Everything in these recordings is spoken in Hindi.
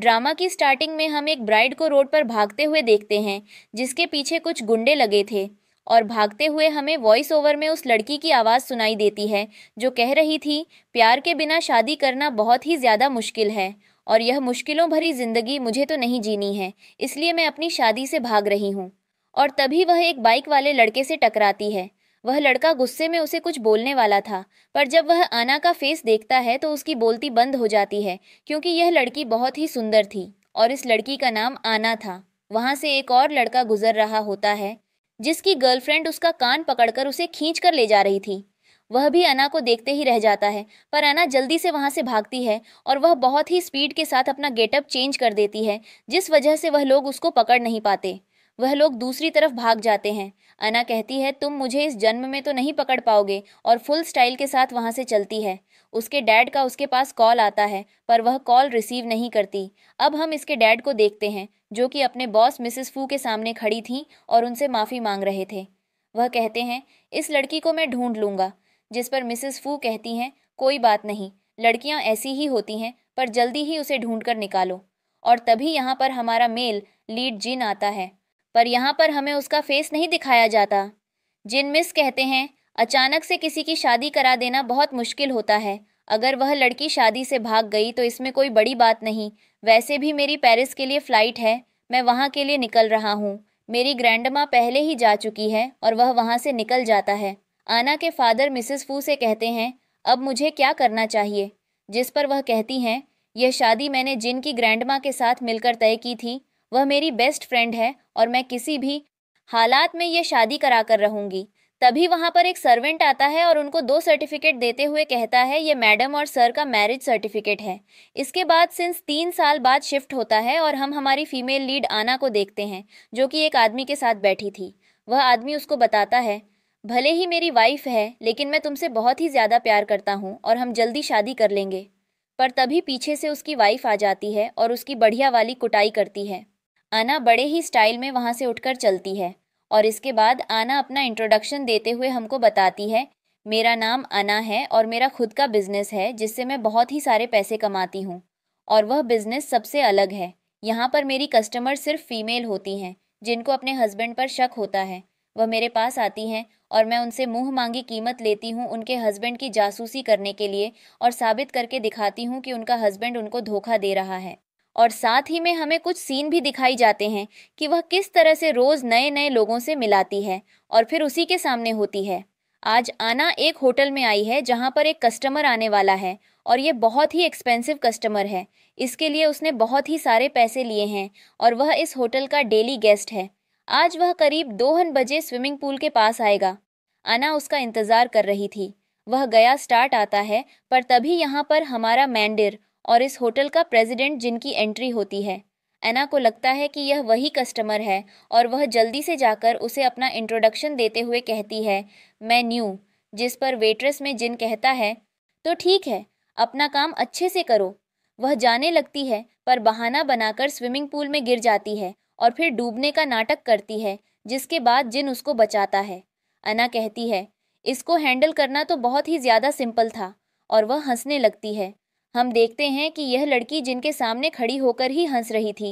ड्रामा की स्टार्टिंग में हम एक ब्राइड को रोड पर भागते हुए देखते हैं जिसके पीछे कुछ गुंडे लगे थे और भागते हुए हमें वॉइस ओवर में उस लड़की की आवाज़ सुनाई देती है जो कह रही थी प्यार के बिना शादी करना बहुत ही ज़्यादा मुश्किल है और यह मुश्किलों भरी ज़िंदगी मुझे तो नहीं जीनी है इसलिए मैं अपनी शादी से भाग रही हूँ और तभी वह एक बाइक वाले लड़के से टकराती है वह लड़का गुस्से में उसे कुछ बोलने वाला था पर जब वह आना का फेस देखता है तो उसकी बोलती बंद हो जाती है क्योंकि यह लड़की बहुत ही सुंदर थी और इस लड़की का नाम आना था वहां से एक और लड़का गुजर रहा होता है जिसकी गर्लफ्रेंड उसका कान पकड़कर उसे खींच कर ले जा रही थी वह भी अना को देखते ही रह जाता है पर अना जल्दी से वहां से भागती है और वह बहुत ही स्पीड के साथ अपना गेटअप चेंज कर देती है जिस वजह से वह लोग उसको पकड़ नहीं पाते वह लोग दूसरी तरफ भाग जाते हैं अना कहती है तुम मुझे इस जन्म में तो नहीं पकड़ पाओगे और फुल स्टाइल के साथ वहाँ से चलती है उसके डैड का उसके पास कॉल आता है पर वह कॉल रिसीव नहीं करती अब हम इसके डैड को देखते हैं जो कि अपने बॉस मिसिस फू के सामने खड़ी थीं और उनसे माफ़ी मांग रहे थे वह कहते हैं इस लड़की को मैं ढूंढ लूँगा जिस पर मिसेस फू कहती हैं कोई बात नहीं लड़कियाँ ऐसी ही होती हैं पर जल्दी ही उसे ढूंढ कर निकालो और तभी यहाँ पर हमारा मेल लीड जिन आता है पर यहाँ पर हमें उसका फेस नहीं दिखाया जाता जिन मिस कहते हैं अचानक से किसी की शादी करा देना बहुत मुश्किल होता है अगर वह लड़की शादी से भाग गई तो इसमें कोई बड़ी बात नहीं वैसे भी मेरी पेरिस के लिए फ़्लाइट है मैं वहाँ के लिए निकल रहा हूँ मेरी ग्रैंडमा पहले ही जा चुकी है और वह वहाँ से निकल जाता है आना के फादर मिसेस फू से कहते हैं अब मुझे क्या करना चाहिए जिस पर वह कहती हैं यह शादी मैंने जिन की ग्रैंडमा के साथ मिलकर तय की थी वह मेरी बेस्ट फ्रेंड है और मैं किसी भी हालात में यह शादी करा कर रहूंगी तभी वहाँ पर एक सर्वेंट आता है और उनको दो सर्टिफिकेट देते हुए कहता है ये मैडम और सर का मैरिज सर्टिफिकेट है इसके बाद सिंस तीन साल बाद शिफ्ट होता है और हम हमारी फीमेल लीड आना को देखते हैं जो कि एक आदमी के साथ बैठी थी वह आदमी उसको बताता है भले ही मेरी वाइफ है लेकिन मैं तुमसे बहुत ही ज़्यादा प्यार करता हूँ और हम जल्दी शादी कर लेंगे पर तभी पीछे से उसकी वाइफ आ जाती है और उसकी बढ़िया वाली कुटाई करती है आना बड़े ही स्टाइल में वहाँ से उठकर चलती है और इसके बाद आना अपना इंट्रोडक्शन देते हुए हमको बताती है मेरा नाम आना है और मेरा खुद का बिजनेस है जिससे मैं बहुत ही सारे पैसे कमाती हूँ और वह बिजनेस सबसे अलग है यहाँ पर मेरी कस्टमर सिर्फ फीमेल होती हैं जिनको अपने हस्बैंड पर शक होता है वह मेरे पास आती हैं और मैं उनसे मुंह मांगी कीमत लेती हूँ उनके हस्बैंड की जासूसी करने के लिए और साबित करके दिखाती हूँ कि उनका हस्बैंड उनको धोखा दे रहा है और साथ ही में हमें कुछ सीन भी दिखाई जाते हैं कि वह किस तरह से रोज़ नए नए लोगों से मिलाती है और फिर उसी के सामने होती है आज आना एक होटल में आई है जहाँ पर एक कस्टमर आने वाला है और ये बहुत ही एक्सपेंसिव कस्टमर है इसके लिए उसने बहुत ही सारे पैसे लिए हैं और वह इस होटल का डेली गेस्ट है आज वह करीब दोहन बजे स्विमिंग पूल के पास आएगा आना उसका इंतज़ार कर रही थी वह गया स्टार्ट आता है पर तभी यहाँ पर हमारा मैंडिर और इस होटल का प्रेसिडेंट जिनकी एंट्री होती है एना को लगता है कि यह वही कस्टमर है और वह जल्दी से जाकर उसे अपना इंट्रोडक्शन देते हुए कहती है मैं न्यू जिस पर वेट्रेस में जिन कहता है तो ठीक है अपना काम अच्छे से करो वह जाने लगती है पर बहाना बनाकर स्विमिंग पूल में गिर जाती है और फिर डूबने का नाटक करती है जिसके बाद जिन उसको बचाता है अना कहती है इसको हैंडल करना तो बहुत ही ज़्यादा सिंपल था और वह हंसने लगती है हम देखते हैं कि यह लड़की जिनके सामने खड़ी होकर ही हंस रही थी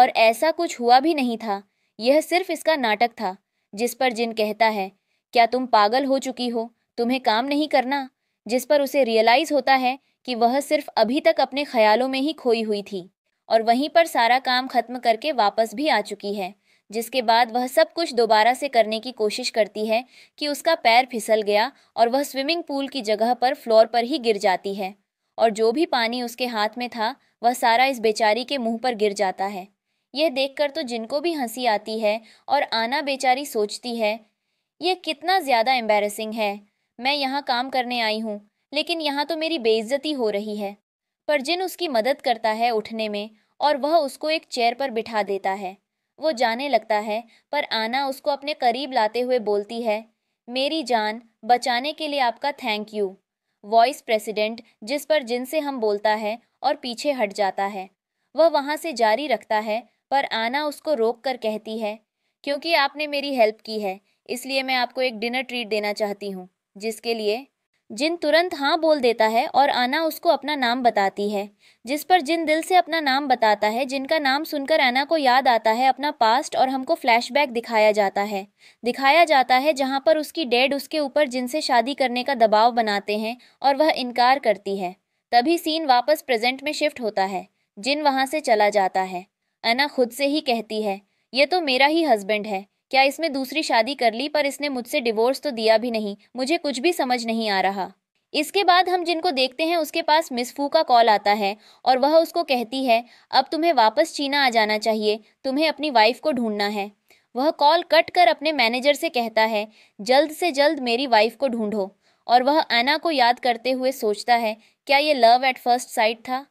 और ऐसा कुछ हुआ भी नहीं था यह सिर्फ इसका नाटक था जिस पर जिन कहता है क्या तुम पागल हो चुकी हो तुम्हें काम नहीं करना जिस पर उसे रियलाइज होता है कि वह सिर्फ अभी तक अपने ख्यालों में ही खोई हुई थी और वहीं पर सारा काम खत्म करके वापस भी आ चुकी है जिसके बाद वह सब कुछ दोबारा से करने की कोशिश करती है कि उसका पैर फिसल गया और वह स्विमिंग पूल की जगह पर फ्लोर पर ही गिर जाती है और जो भी पानी उसके हाथ में था वह सारा इस बेचारी के मुंह पर गिर जाता है यह देखकर तो जिनको भी हंसी आती है और आना बेचारी सोचती है यह कितना ज़्यादा एम्बेरसिंग है मैं यहाँ काम करने आई हूँ लेकिन यहाँ तो मेरी बेइज्जती हो रही है पर जिन उसकी मदद करता है उठने में और वह उसको एक चेयर पर बिठा देता है वो जाने लगता है पर आना उसको अपने करीब लाते हुए बोलती है मेरी जान बचाने के लिए आपका थैंक यू वॉइस प्रेसिडेंट जिस पर जिनसे हम बोलता है और पीछे हट जाता है वह वहाँ से जारी रखता है पर आना उसको रोक कर कहती है क्योंकि आपने मेरी हेल्प की है इसलिए मैं आपको एक डिनर ट्रीट देना चाहती हूँ जिसके लिए जिन तुरंत हाँ बोल देता है और आना उसको अपना नाम बताती है जिस पर जिन दिल से अपना नाम बताता है जिनका नाम सुनकर ऐना को याद आता है अपना पास्ट और हमको फ्लैशबैक दिखाया जाता है दिखाया जाता है जहाँ पर उसकी डैड उसके ऊपर जिनसे शादी करने का दबाव बनाते हैं और वह इनकार करती है तभी सीन वापस प्रेजेंट में शिफ्ट होता है जिन वहाँ से चला जाता है ऐना खुद से ही कहती है ये तो मेरा ही हस्बैंड है क्या इसने दूसरी शादी कर ली पर इसने मुझसे डिवोर्स तो दिया भी नहीं मुझे कुछ भी समझ नहीं आ रहा इसके बाद हम जिनको देखते हैं उसके पास मिस फू का कॉल आता है और वह उसको कहती है अब तुम्हें वापस चीना आ जाना चाहिए तुम्हें अपनी वाइफ को ढूंढना है वह कॉल कट कर अपने मैनेजर से कहता है जल्द से जल्द मेरी वाइफ को ढूंढो और वह ऐना को याद करते हुए सोचता है क्या ये लव एट फर्स्ट साइट था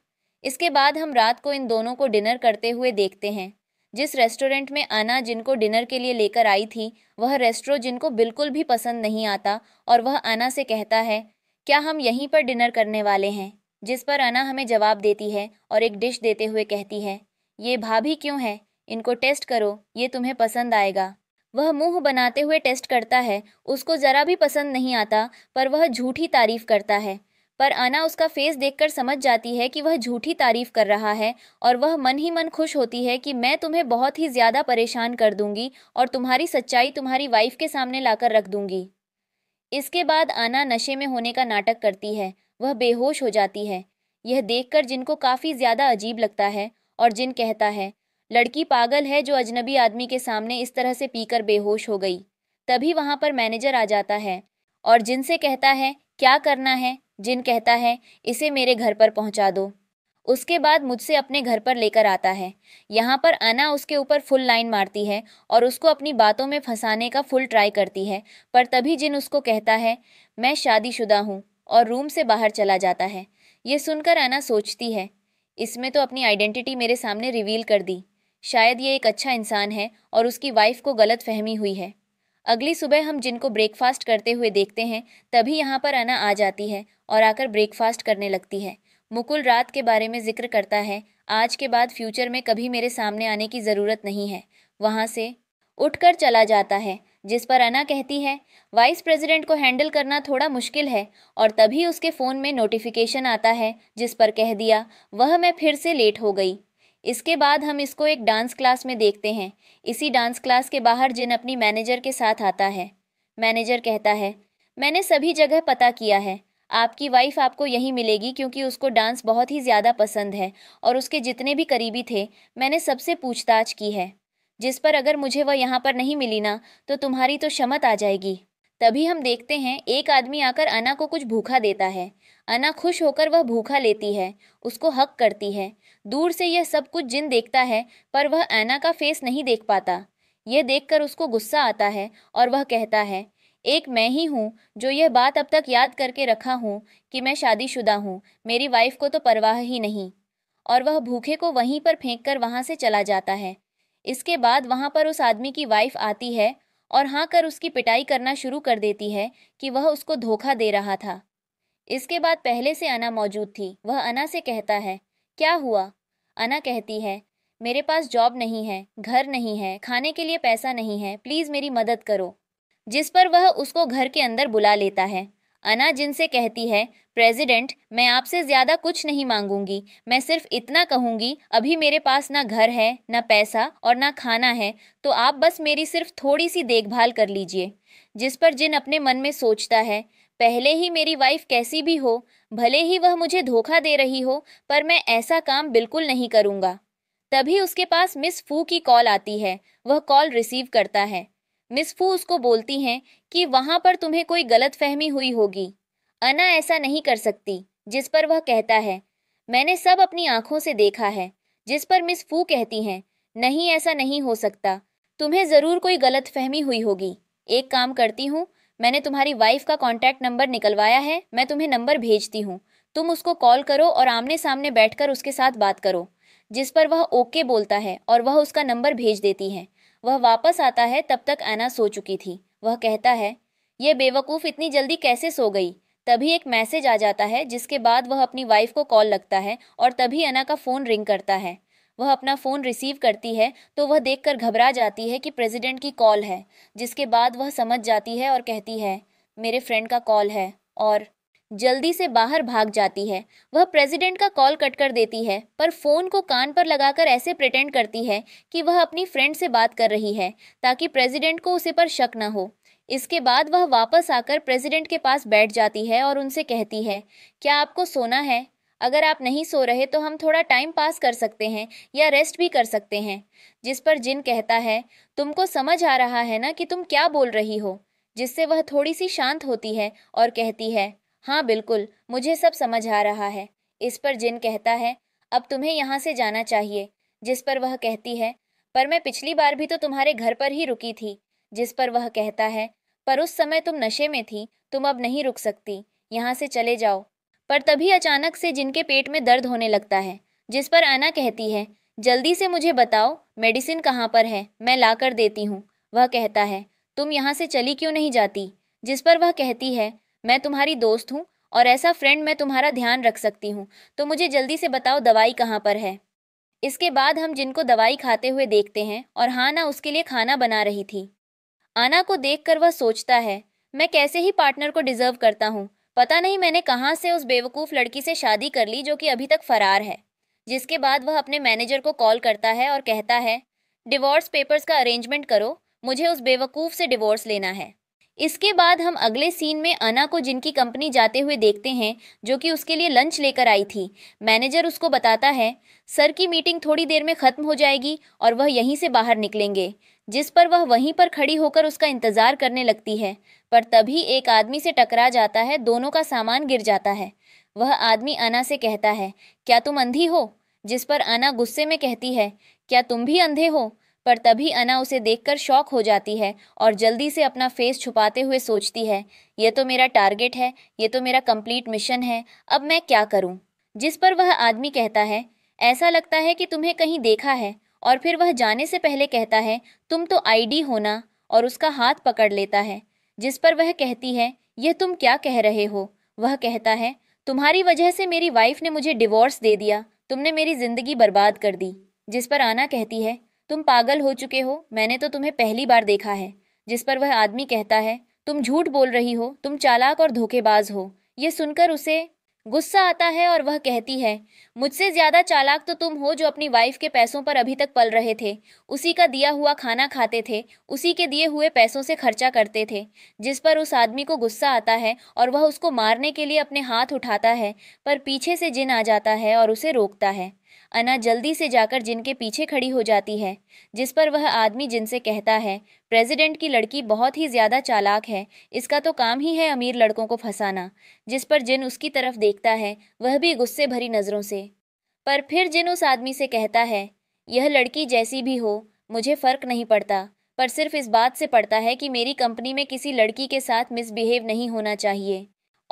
इसके बाद हम रात को इन दोनों को डिनर करते हुए देखते हैं जिस रेस्टोरेंट में अना जिनको डिनर के लिए लेकर आई थी वह रेस्टोर जिनको बिल्कुल भी पसंद नहीं आता और वह अना से कहता है क्या हम यहीं पर डिनर करने वाले हैं जिस पर अना हमें जवाब देती है और एक डिश देते हुए कहती है ये भाभी क्यों है इनको टेस्ट करो ये तुम्हें पसंद आएगा वह मुंह बनाते हुए टेस्ट करता है उसको ज़रा भी पसंद नहीं आता पर वह झूठी तारीफ करता है पर आना उसका फेस देखकर समझ जाती है कि वह झूठी तारीफ कर रहा है और वह मन ही मन खुश होती है कि मैं तुम्हें बहुत ही ज़्यादा परेशान कर दूंगी और तुम्हारी सच्चाई तुम्हारी वाइफ के सामने लाकर रख दूंगी इसके बाद आना नशे में होने का नाटक करती है वह बेहोश हो जाती है यह देखकर जिनको काफ़ी ज़्यादा अजीब लगता है और जिन कहता है लड़की पागल है जो अजनबी आदमी के सामने इस तरह से पीकर बेहोश हो गई तभी वहाँ पर मैनेजर आ जाता है और जिनसे कहता है क्या करना है जिन कहता है इसे मेरे घर पर पहुंचा दो उसके बाद मुझसे अपने घर पर लेकर आता है यहाँ पर अना उसके ऊपर फुल लाइन मारती है और उसको अपनी बातों में फंसाने का फुल ट्राई करती है पर तभी जिन उसको कहता है मैं शादीशुदा हूँ और रूम से बाहर चला जाता है ये सुनकर अना सोचती है इसमें तो अपनी आइडेंटिटी मेरे सामने रिवील कर दी शायद ये एक अच्छा इंसान है और उसकी वाइफ को गलत फहमी हुई है अगली सुबह हम जिनको ब्रेकफास्ट करते हुए देखते हैं तभी यहाँ पर अना आ जाती है और आकर ब्रेकफास्ट करने लगती है मुकुल रात के बारे में जिक्र करता है आज के बाद फ्यूचर में कभी मेरे सामने आने की ज़रूरत नहीं है वहाँ से उठकर चला जाता है जिस पर अना कहती है वाइस प्रेसिडेंट को हैंडल करना थोड़ा मुश्किल है और तभी उसके फ़ोन में नोटिफिकेशन आता है जिस पर कह दिया वह मैं फिर से लेट हो गई इसके बाद हम इसको एक डांस क्लास में देखते हैं इसी डांस क्लास के बाहर जिन अपनी मैनेजर के साथ आता है मैनेजर कहता है मैंने सभी जगह पता किया है आपकी वाइफ आपको यहीं मिलेगी क्योंकि उसको डांस बहुत ही ज़्यादा पसंद है और उसके जितने भी करीबी थे मैंने सबसे पूछताछ की है जिस पर अगर मुझे वह यहाँ पर नहीं मिली ना तो तुम्हारी तो शमत आ जाएगी तभी हम देखते हैं एक आदमी आकर अना को कुछ भूखा देता है अना खुश होकर वह भूखा लेती है उसको हक करती है दूर से यह सब कुछ जिन देखता है पर वह ऐना का फेस नहीं देख पाता यह देखकर उसको गुस्सा आता है और वह कहता है एक मैं ही हूँ जो यह बात अब तक याद करके रखा हूँ कि मैं शादीशुदा हूँ मेरी वाइफ को तो परवाह ही नहीं और वह भूखे को वहीं पर फेंक कर वहाँ से चला जाता है इसके बाद वहाँ पर उस आदमी की वाइफ आती है और हाँ कर उसकी पिटाई करना शुरू कर देती है कि वह उसको धोखा दे रहा था इसके बाद पहले से अना मौजूद थी वह अना से कहता है क्या हुआ अना कहती है मेरे पास जॉब नहीं है घर नहीं है खाने के लिए पैसा नहीं है प्लीज़ मेरी मदद करो जिस पर वह उसको घर के अंदर बुला लेता है अना जिनसे कहती है प्रेसिडेंट मैं आपसे ज़्यादा कुछ नहीं मांगूंगी मैं सिर्फ इतना कहूंगी अभी मेरे पास ना घर है ना पैसा और ना खाना है तो आप बस मेरी सिर्फ थोड़ी सी देखभाल कर लीजिए जिस पर जिन अपने मन में सोचता है पहले ही मेरी वाइफ कैसी भी हो भले ही वह मुझे धोखा दे रही हो पर मैं ऐसा काम बिल्कुल नहीं करूँगा तभी उसके पास मिस फू की कॉल आती है वह कॉल रिसीव करता है मिस फू उसको बोलती हैं कि वहां पर तुम्हें कोई गलत फहमी हुई होगी अना ऐसा नहीं कर सकती जिस पर वह कहता है मैंने सब अपनी आंखों से देखा है जिस पर मिस फू कहती हैं नहीं ऐसा नहीं हो सकता तुम्हें ज़रूर कोई गलत फहमी हुई होगी एक काम करती हूँ मैंने तुम्हारी वाइफ का कॉन्टैक्ट नंबर निकलवाया है मैं तुम्हें नंबर भेजती हूँ तुम उसको कॉल करो और आमने सामने बैठकर उसके साथ बात करो जिस पर वह ओके बोलता है और वह उसका नंबर भेज देती है वह वापस आता है तब तक ऐना सो चुकी थी वह कहता है यह बेवकूफ़ इतनी जल्दी कैसे सो गई तभी एक मैसेज आ जाता है जिसके बाद वह अपनी वाइफ को कॉल लगता है और तभी अना का फ़ोन रिंग करता है वह अपना फ़ोन रिसीव करती है तो वह देखकर घबरा जाती है कि प्रेसिडेंट की कॉल है जिसके बाद वह समझ जाती है और कहती है मेरे फ्रेंड का कॉल है और जल्दी से बाहर भाग जाती है वह प्रेसिडेंट का कॉल कट कर देती है पर फोन को कान पर लगाकर ऐसे प्रटेंड करती है कि वह अपनी फ्रेंड से बात कर रही है ताकि प्रेसिडेंट को उसे पर शक न हो इसके बाद वह वापस आकर प्रेसिडेंट के पास बैठ जाती है और उनसे कहती है क्या आपको सोना है अगर आप नहीं सो रहे तो हम थोड़ा टाइम पास कर सकते हैं या रेस्ट भी कर सकते हैं जिस पर जिन कहता है तुमको समझ आ रहा है ना कि तुम क्या बोल रही हो जिससे वह थोड़ी सी शांत होती है और कहती है हाँ बिल्कुल मुझे सब समझ आ रहा है इस पर जिन कहता है अब तुम्हें यहाँ से जाना चाहिए जिस पर वह कहती है पर मैं पिछली बार भी तो तुम्हारे घर पर ही रुकी थी जिस पर वह कहता है पर उस समय तुम नशे में थी तुम अब नहीं रुक सकती यहाँ से चले जाओ पर तभी अचानक से जिनके पेट में दर्द होने लगता है जिस पर आना कहती है जल्दी से मुझे बताओ मेडिसिन कहाँ पर है मैं ला कर देती हूँ वह कहता है तुम यहाँ से चली क्यों नहीं जाती जिस पर वह कहती है मैं तुम्हारी दोस्त हूँ और ऐसा फ्रेंड मैं तुम्हारा ध्यान रख सकती हूँ तो मुझे जल्दी से बताओ दवाई कहाँ पर है इसके बाद हम जिनको दवाई खाते हुए देखते हैं और हाँ ना उसके लिए खाना बना रही थी आना को देखकर वह सोचता है मैं कैसे ही पार्टनर को डिजर्व करता हूँ पता नहीं मैंने कहाँ से उस बेवकूफ़ लड़की से शादी कर ली जो कि अभी तक फरार है जिसके बाद वह अपने मैनेजर को कॉल करता है और कहता है डिवोर्स पेपर्स का अरेंजमेंट करो मुझे उस बेवकूफ़ से डिवोर्स लेना है इसके बाद हम अगले सीन में अना को जिनकी कंपनी जाते हुए देखते हैं जो कि उसके लिए लंच लेकर आई थी मैनेजर उसको बताता है सर की मीटिंग थोड़ी देर में ख़त्म हो जाएगी और वह यहीं से बाहर निकलेंगे जिस पर वह वहीं पर खड़ी होकर उसका इंतज़ार करने लगती है पर तभी एक आदमी से टकरा जाता है दोनों का सामान गिर जाता है वह आदमी अना से कहता है क्या तुम अंधी हो जिस पर अना गुस्से में कहती है क्या तुम भी अंधे हो पर तभी अना उसे देखकर शौक हो जाती है और जल्दी से अपना फेस छुपाते हुए सोचती है ये तो मेरा टारगेट है ये तो मेरा कंप्लीट मिशन है अब मैं क्या करूं? जिस पर वह आदमी कहता है ऐसा लगता है कि तुम्हें कहीं देखा है और फिर वह जाने से पहले कहता है तुम तो आईडी होना और उसका हाथ पकड़ लेता है जिस पर वह कहती है यह तुम क्या कह रहे हो वह कहता है तुम्हारी वजह से मेरी वाइफ ने मुझे डिवोर्स दे दिया तुमने मेरी जिंदगी बर्बाद कर दी जिस पर आना कहती है तुम पागल हो चुके हो मैंने तो तुम्हें पहली बार देखा है जिस पर वह आदमी कहता है तुम झूठ बोल रही हो तुम चालाक और धोखेबाज हो यह सुनकर उसे गुस्सा आता है और वह कहती है मुझसे ज्यादा चालाक तो तुम हो जो अपनी वाइफ के पैसों पर अभी तक पल रहे थे उसी का दिया हुआ खाना खाते थे उसी के दिए हुए पैसों से खर्चा करते थे जिस पर उस आदमी को गुस्सा आता है और वह उसको मारने के लिए अपने हाथ उठाता है पर पीछे से जिन आ जाता है और उसे रोकता है अना जल्दी से जाकर जिनके पीछे खड़ी हो जाती है जिस पर वह आदमी जिनसे कहता है प्रेसिडेंट की लड़की बहुत ही ज़्यादा चालाक है इसका तो काम ही है अमीर लड़कों को फंसाना जिस पर जिन उसकी तरफ देखता है वह भी गुस्से भरी नज़रों से पर फिर जिन उस आदमी से कहता है यह लड़की जैसी भी हो मुझे फ़र्क नहीं पड़ता पर सिर्फ इस बात से पड़ता है कि मेरी कंपनी में किसी लड़की के साथ मिसबिहेव नहीं होना चाहिए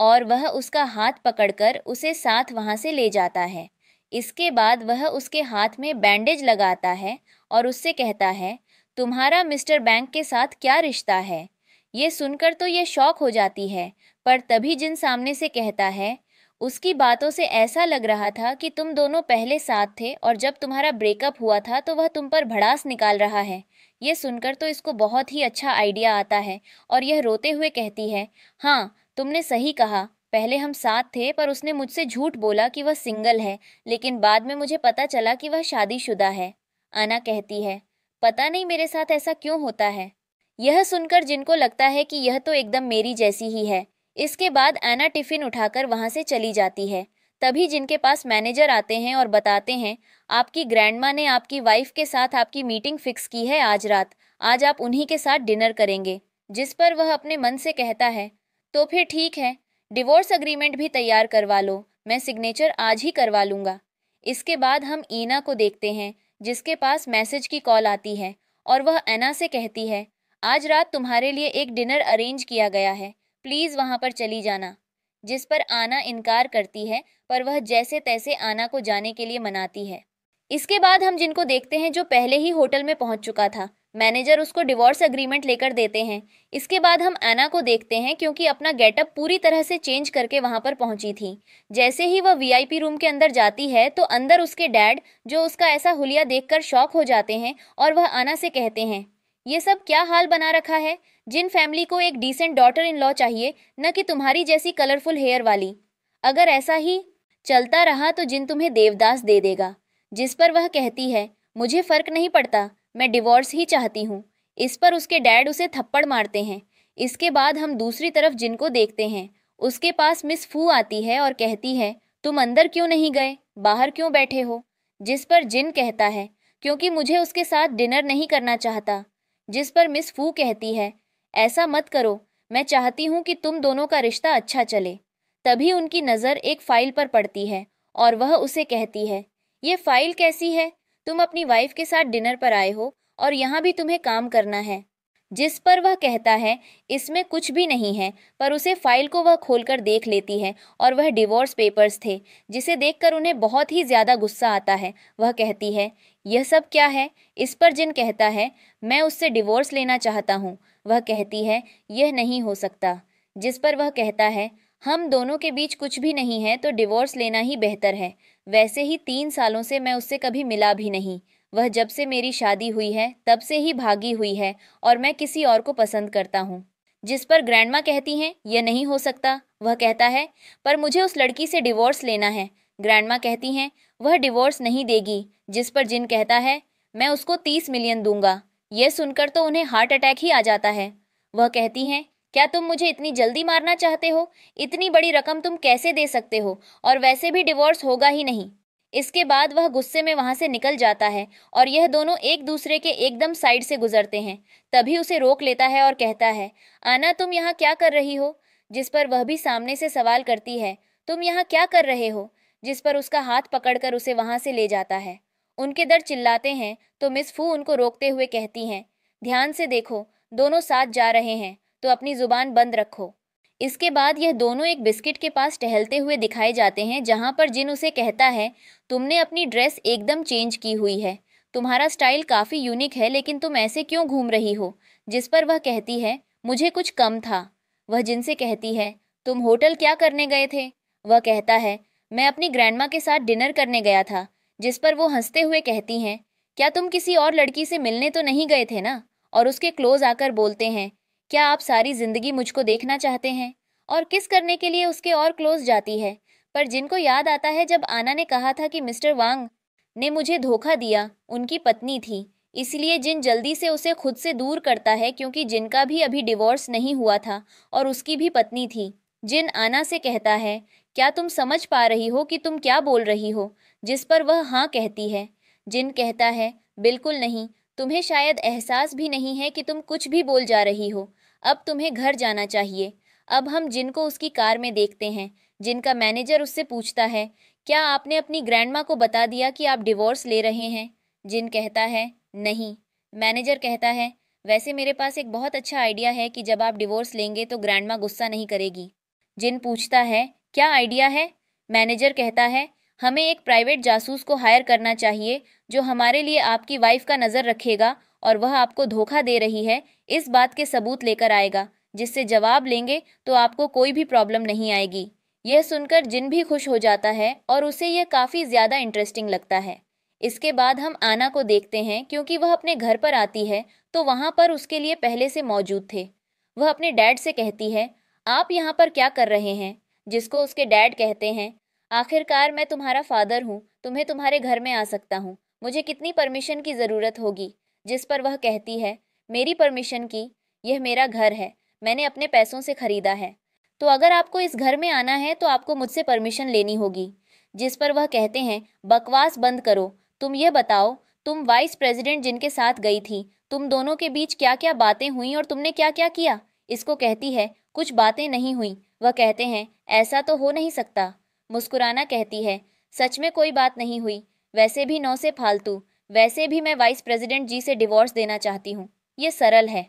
और वह उसका हाथ पकड़कर उसे साथ वहां से ले जाता है इसके बाद वह उसके हाथ में बैंडेज लगाता है और उससे कहता है तुम्हारा मिस्टर बैंक के साथ क्या रिश्ता है ये सुनकर तो यह शौक हो जाती है पर तभी जिन सामने से कहता है उसकी बातों से ऐसा लग रहा था कि तुम दोनों पहले साथ थे और जब तुम्हारा ब्रेकअप हुआ था तो वह तुम पर भड़ास निकाल रहा है ये सुनकर तो इसको बहुत ही अच्छा आइडिया आता है और यह रोते हुए कहती है हाँ तुमने सही कहा पहले हम साथ थे पर उसने मुझसे झूठ बोला कि वह सिंगल है लेकिन बाद में मुझे पता चला कि वह शादीशुदा है आना कहती है पता नहीं मेरे साथ ऐसा क्यों होता है यह सुनकर जिनको लगता है कि यह तो एकदम मेरी जैसी ही है इसके बाद एना टिफिन उठाकर वहां से चली जाती है तभी जिनके पास मैनेजर आते हैं और बताते हैं आपकी ग्रैंडमा ने आपकी वाइफ के साथ आपकी मीटिंग फिक्स की है आज रात आज आप उन्हीं के साथ डिनर करेंगे जिस पर वह अपने मन से कहता है तो फिर ठीक है डिवोर्स अग्रीमेंट भी तैयार करवा लो मैं सिग्नेचर आज ही करवा लूँगा इसके बाद हम ईना को देखते हैं जिसके पास मैसेज की कॉल आती है और वह एना से कहती है आज रात तुम्हारे लिए एक डिनर अरेंज किया गया है प्लीज़ वहाँ पर चली जाना जिस पर आना इनकार करती है पर वह जैसे तैसे आना को जाने के लिए मनाती है इसके बाद हम जिनको देखते हैं जो पहले ही होटल में पहुंच चुका था मैनेजर उसको डिवोर्स एग्रीमेंट लेकर देते हैं इसके बाद हम एना को देखते हैं क्योंकि अपना गेटअप पूरी तरह से चेंज करके वहां पर पहुंची थी जैसे ही वह वीआईपी रूम के अंदर जाती है तो अंदर उसके डैड जो उसका ऐसा हुलिया देखकर शॉक हो जाते हैं और वह आना से कहते हैं ये सब क्या हाल बना रखा है जिन फैमिली को एक डिसेंट डॉटर इन लॉ चाहिए न कि तुम्हारी जैसी कलरफुल हेयर वाली अगर ऐसा ही चलता रहा तो जिन तुम्हें देवदास दे देगा जिस पर वह कहती है मुझे फर्क नहीं पड़ता मैं डिवोर्स ही चाहती हूँ इस पर उसके डैड उसे थप्पड़ मारते हैं इसके बाद हम दूसरी तरफ जिनको देखते हैं उसके पास मिस फू आती है और कहती है तुम अंदर क्यों नहीं गए बाहर क्यों बैठे हो जिस पर जिन कहता है क्योंकि मुझे उसके साथ डिनर नहीं करना चाहता जिस पर मिस फू कहती है ऐसा मत करो मैं चाहती हूँ कि तुम दोनों का रिश्ता अच्छा चले तभी उनकी नज़र एक फ़ाइल पर पड़ती है और वह उसे कहती है ये फ़ाइल कैसी है तुम अपनी वाइफ के साथ डिनर पर आए हो और यहाँ भी तुम्हें काम करना है जिस पर वह कहता है इसमें कुछ भी नहीं है पर उसे फाइल को वह खोलकर देख लेती है और वह डिवोर्स पेपर्स थे जिसे देखकर उन्हें बहुत ही ज़्यादा गुस्सा आता है वह कहती है यह सब क्या है इस पर जिन कहता है मैं उससे डिवोर्स लेना चाहता हूँ वह कहती है यह नहीं हो सकता जिस पर वह कहता है हम दोनों के बीच कुछ भी नहीं है तो डिवोर्स लेना ही बेहतर है वैसे ही तीन सालों से मैं उससे कभी मिला भी नहीं वह जब से मेरी शादी हुई है तब से ही भागी हुई है और मैं किसी और को पसंद करता हूँ जिस पर ग्रैंडमा कहती हैं यह नहीं हो सकता वह कहता है पर मुझे उस लड़की से डिवोर्स लेना है ग्रैंडमा कहती हैं वह डिवोर्स नहीं देगी जिस पर जिन कहता है मैं उसको तीस मिलियन दूंगा यह सुनकर तो उन्हें हार्ट अटैक ही आ जाता है वह कहती हैं क्या तुम मुझे इतनी जल्दी मारना चाहते हो इतनी बड़ी रकम तुम कैसे दे सकते हो और वैसे भी डिवोर्स होगा ही नहीं इसके बाद वह गुस्से में वहां से निकल जाता है और यह दोनों एक दूसरे के एकदम साइड से गुजरते हैं तभी उसे रोक लेता है और कहता है आना तुम यहाँ क्या कर रही हो जिस पर वह भी सामने से सवाल करती है तुम यहाँ क्या कर रहे हो जिस पर उसका हाथ पकड़कर उसे वहां से ले जाता है उनके दर चिल्लाते हैं तो मिस फू उनको रोकते हुए कहती हैं ध्यान से देखो दोनों साथ जा रहे हैं तो अपनी जुबान बंद रखो इसके बाद यह दोनों एक बिस्किट के पास टहलते हुए दिखाए जाते हैं जहां पर जिन उसे कहता है तुमने अपनी ड्रेस एकदम चेंज की हुई है तुम्हारा स्टाइल काफ़ी यूनिक है लेकिन तुम ऐसे क्यों घूम रही हो जिस पर वह कहती है मुझे कुछ कम था वह जिनसे कहती है तुम होटल क्या करने गए थे वह कहता है मैं अपनी ग्रैंडमा के साथ डिनर करने गया था जिस पर वो हंसते हुए कहती हैं क्या तुम किसी और लड़की से मिलने तो नहीं गए थे ना और उसके क्लोज आकर बोलते हैं क्या आप सारी जिंदगी मुझको देखना चाहते हैं और किस करने के लिए उसके और क्लोज जाती है पर जिनको याद आता है जब आना ने कहा था कि मिस्टर वांग ने मुझे धोखा दिया उनकी पत्नी थी इसलिए जिन जल्दी से उसे खुद से दूर करता है क्योंकि जिनका भी अभी डिवोर्स नहीं हुआ था और उसकी भी पत्नी थी जिन आना से कहता है क्या तुम समझ पा रही हो कि तुम क्या बोल रही हो जिस पर वह हाँ कहती है जिन कहता है बिल्कुल नहीं तुम्हें शायद एहसास भी नहीं है कि तुम कुछ भी बोल जा रही हो अब तुम्हें घर जाना चाहिए अब हम जिनको उसकी कार में देखते हैं जिनका मैनेजर उससे पूछता है क्या आपने अपनी ग्रैंडमा को बता दिया कि आप डिवोर्स ले रहे हैं जिन कहता है नहीं मैनेजर कहता है वैसे मेरे पास एक बहुत अच्छा आइडिया है कि जब आप डिवोर्स लेंगे तो ग्रैंडमा गुस्सा नहीं करेगी जिन पूछता है क्या आइडिया है मैनेजर कहता है हमें एक प्राइवेट जासूस को हायर करना चाहिए जो हमारे लिए आपकी वाइफ का नज़र रखेगा और वह आपको धोखा दे रही है इस बात के सबूत लेकर आएगा जिससे जवाब लेंगे तो आपको कोई भी प्रॉब्लम नहीं आएगी यह सुनकर जिन भी खुश हो जाता है और उसे यह काफ़ी ज़्यादा इंटरेस्टिंग लगता है इसके बाद हम आना को देखते हैं क्योंकि वह अपने घर पर आती है तो वहाँ पर उसके लिए पहले से मौजूद थे वह अपने डैड से कहती है आप यहाँ पर क्या कर रहे हैं जिसको उसके डैड कहते हैं आखिरकार मैं तुम्हारा फादर हूँ तुम्हें तुम्हारे घर में आ सकता हूँ मुझे कितनी परमिशन की ज़रूरत होगी जिस पर वह कहती है मेरी परमिशन की यह मेरा घर है मैंने अपने पैसों से खरीदा है तो अगर आपको इस घर में आना है तो आपको मुझसे परमिशन लेनी होगी जिस पर वह कहते हैं बकवास बंद करो तुम ये बताओ तुम वाइस प्रेसिडेंट जिनके साथ गई थी तुम दोनों के बीच क्या क्या बातें हुई और तुमने क्या क्या किया इसको कहती है कुछ बातें नहीं हुई वह कहते हैं ऐसा तो हो नहीं सकता मुस्कुराना कहती है सच में कोई बात नहीं हुई वैसे भी नौ से फालतू वैसे भी मैं वाइस प्रेसिडेंट जी से डिवोर्स देना चाहती हूँ ये सरल है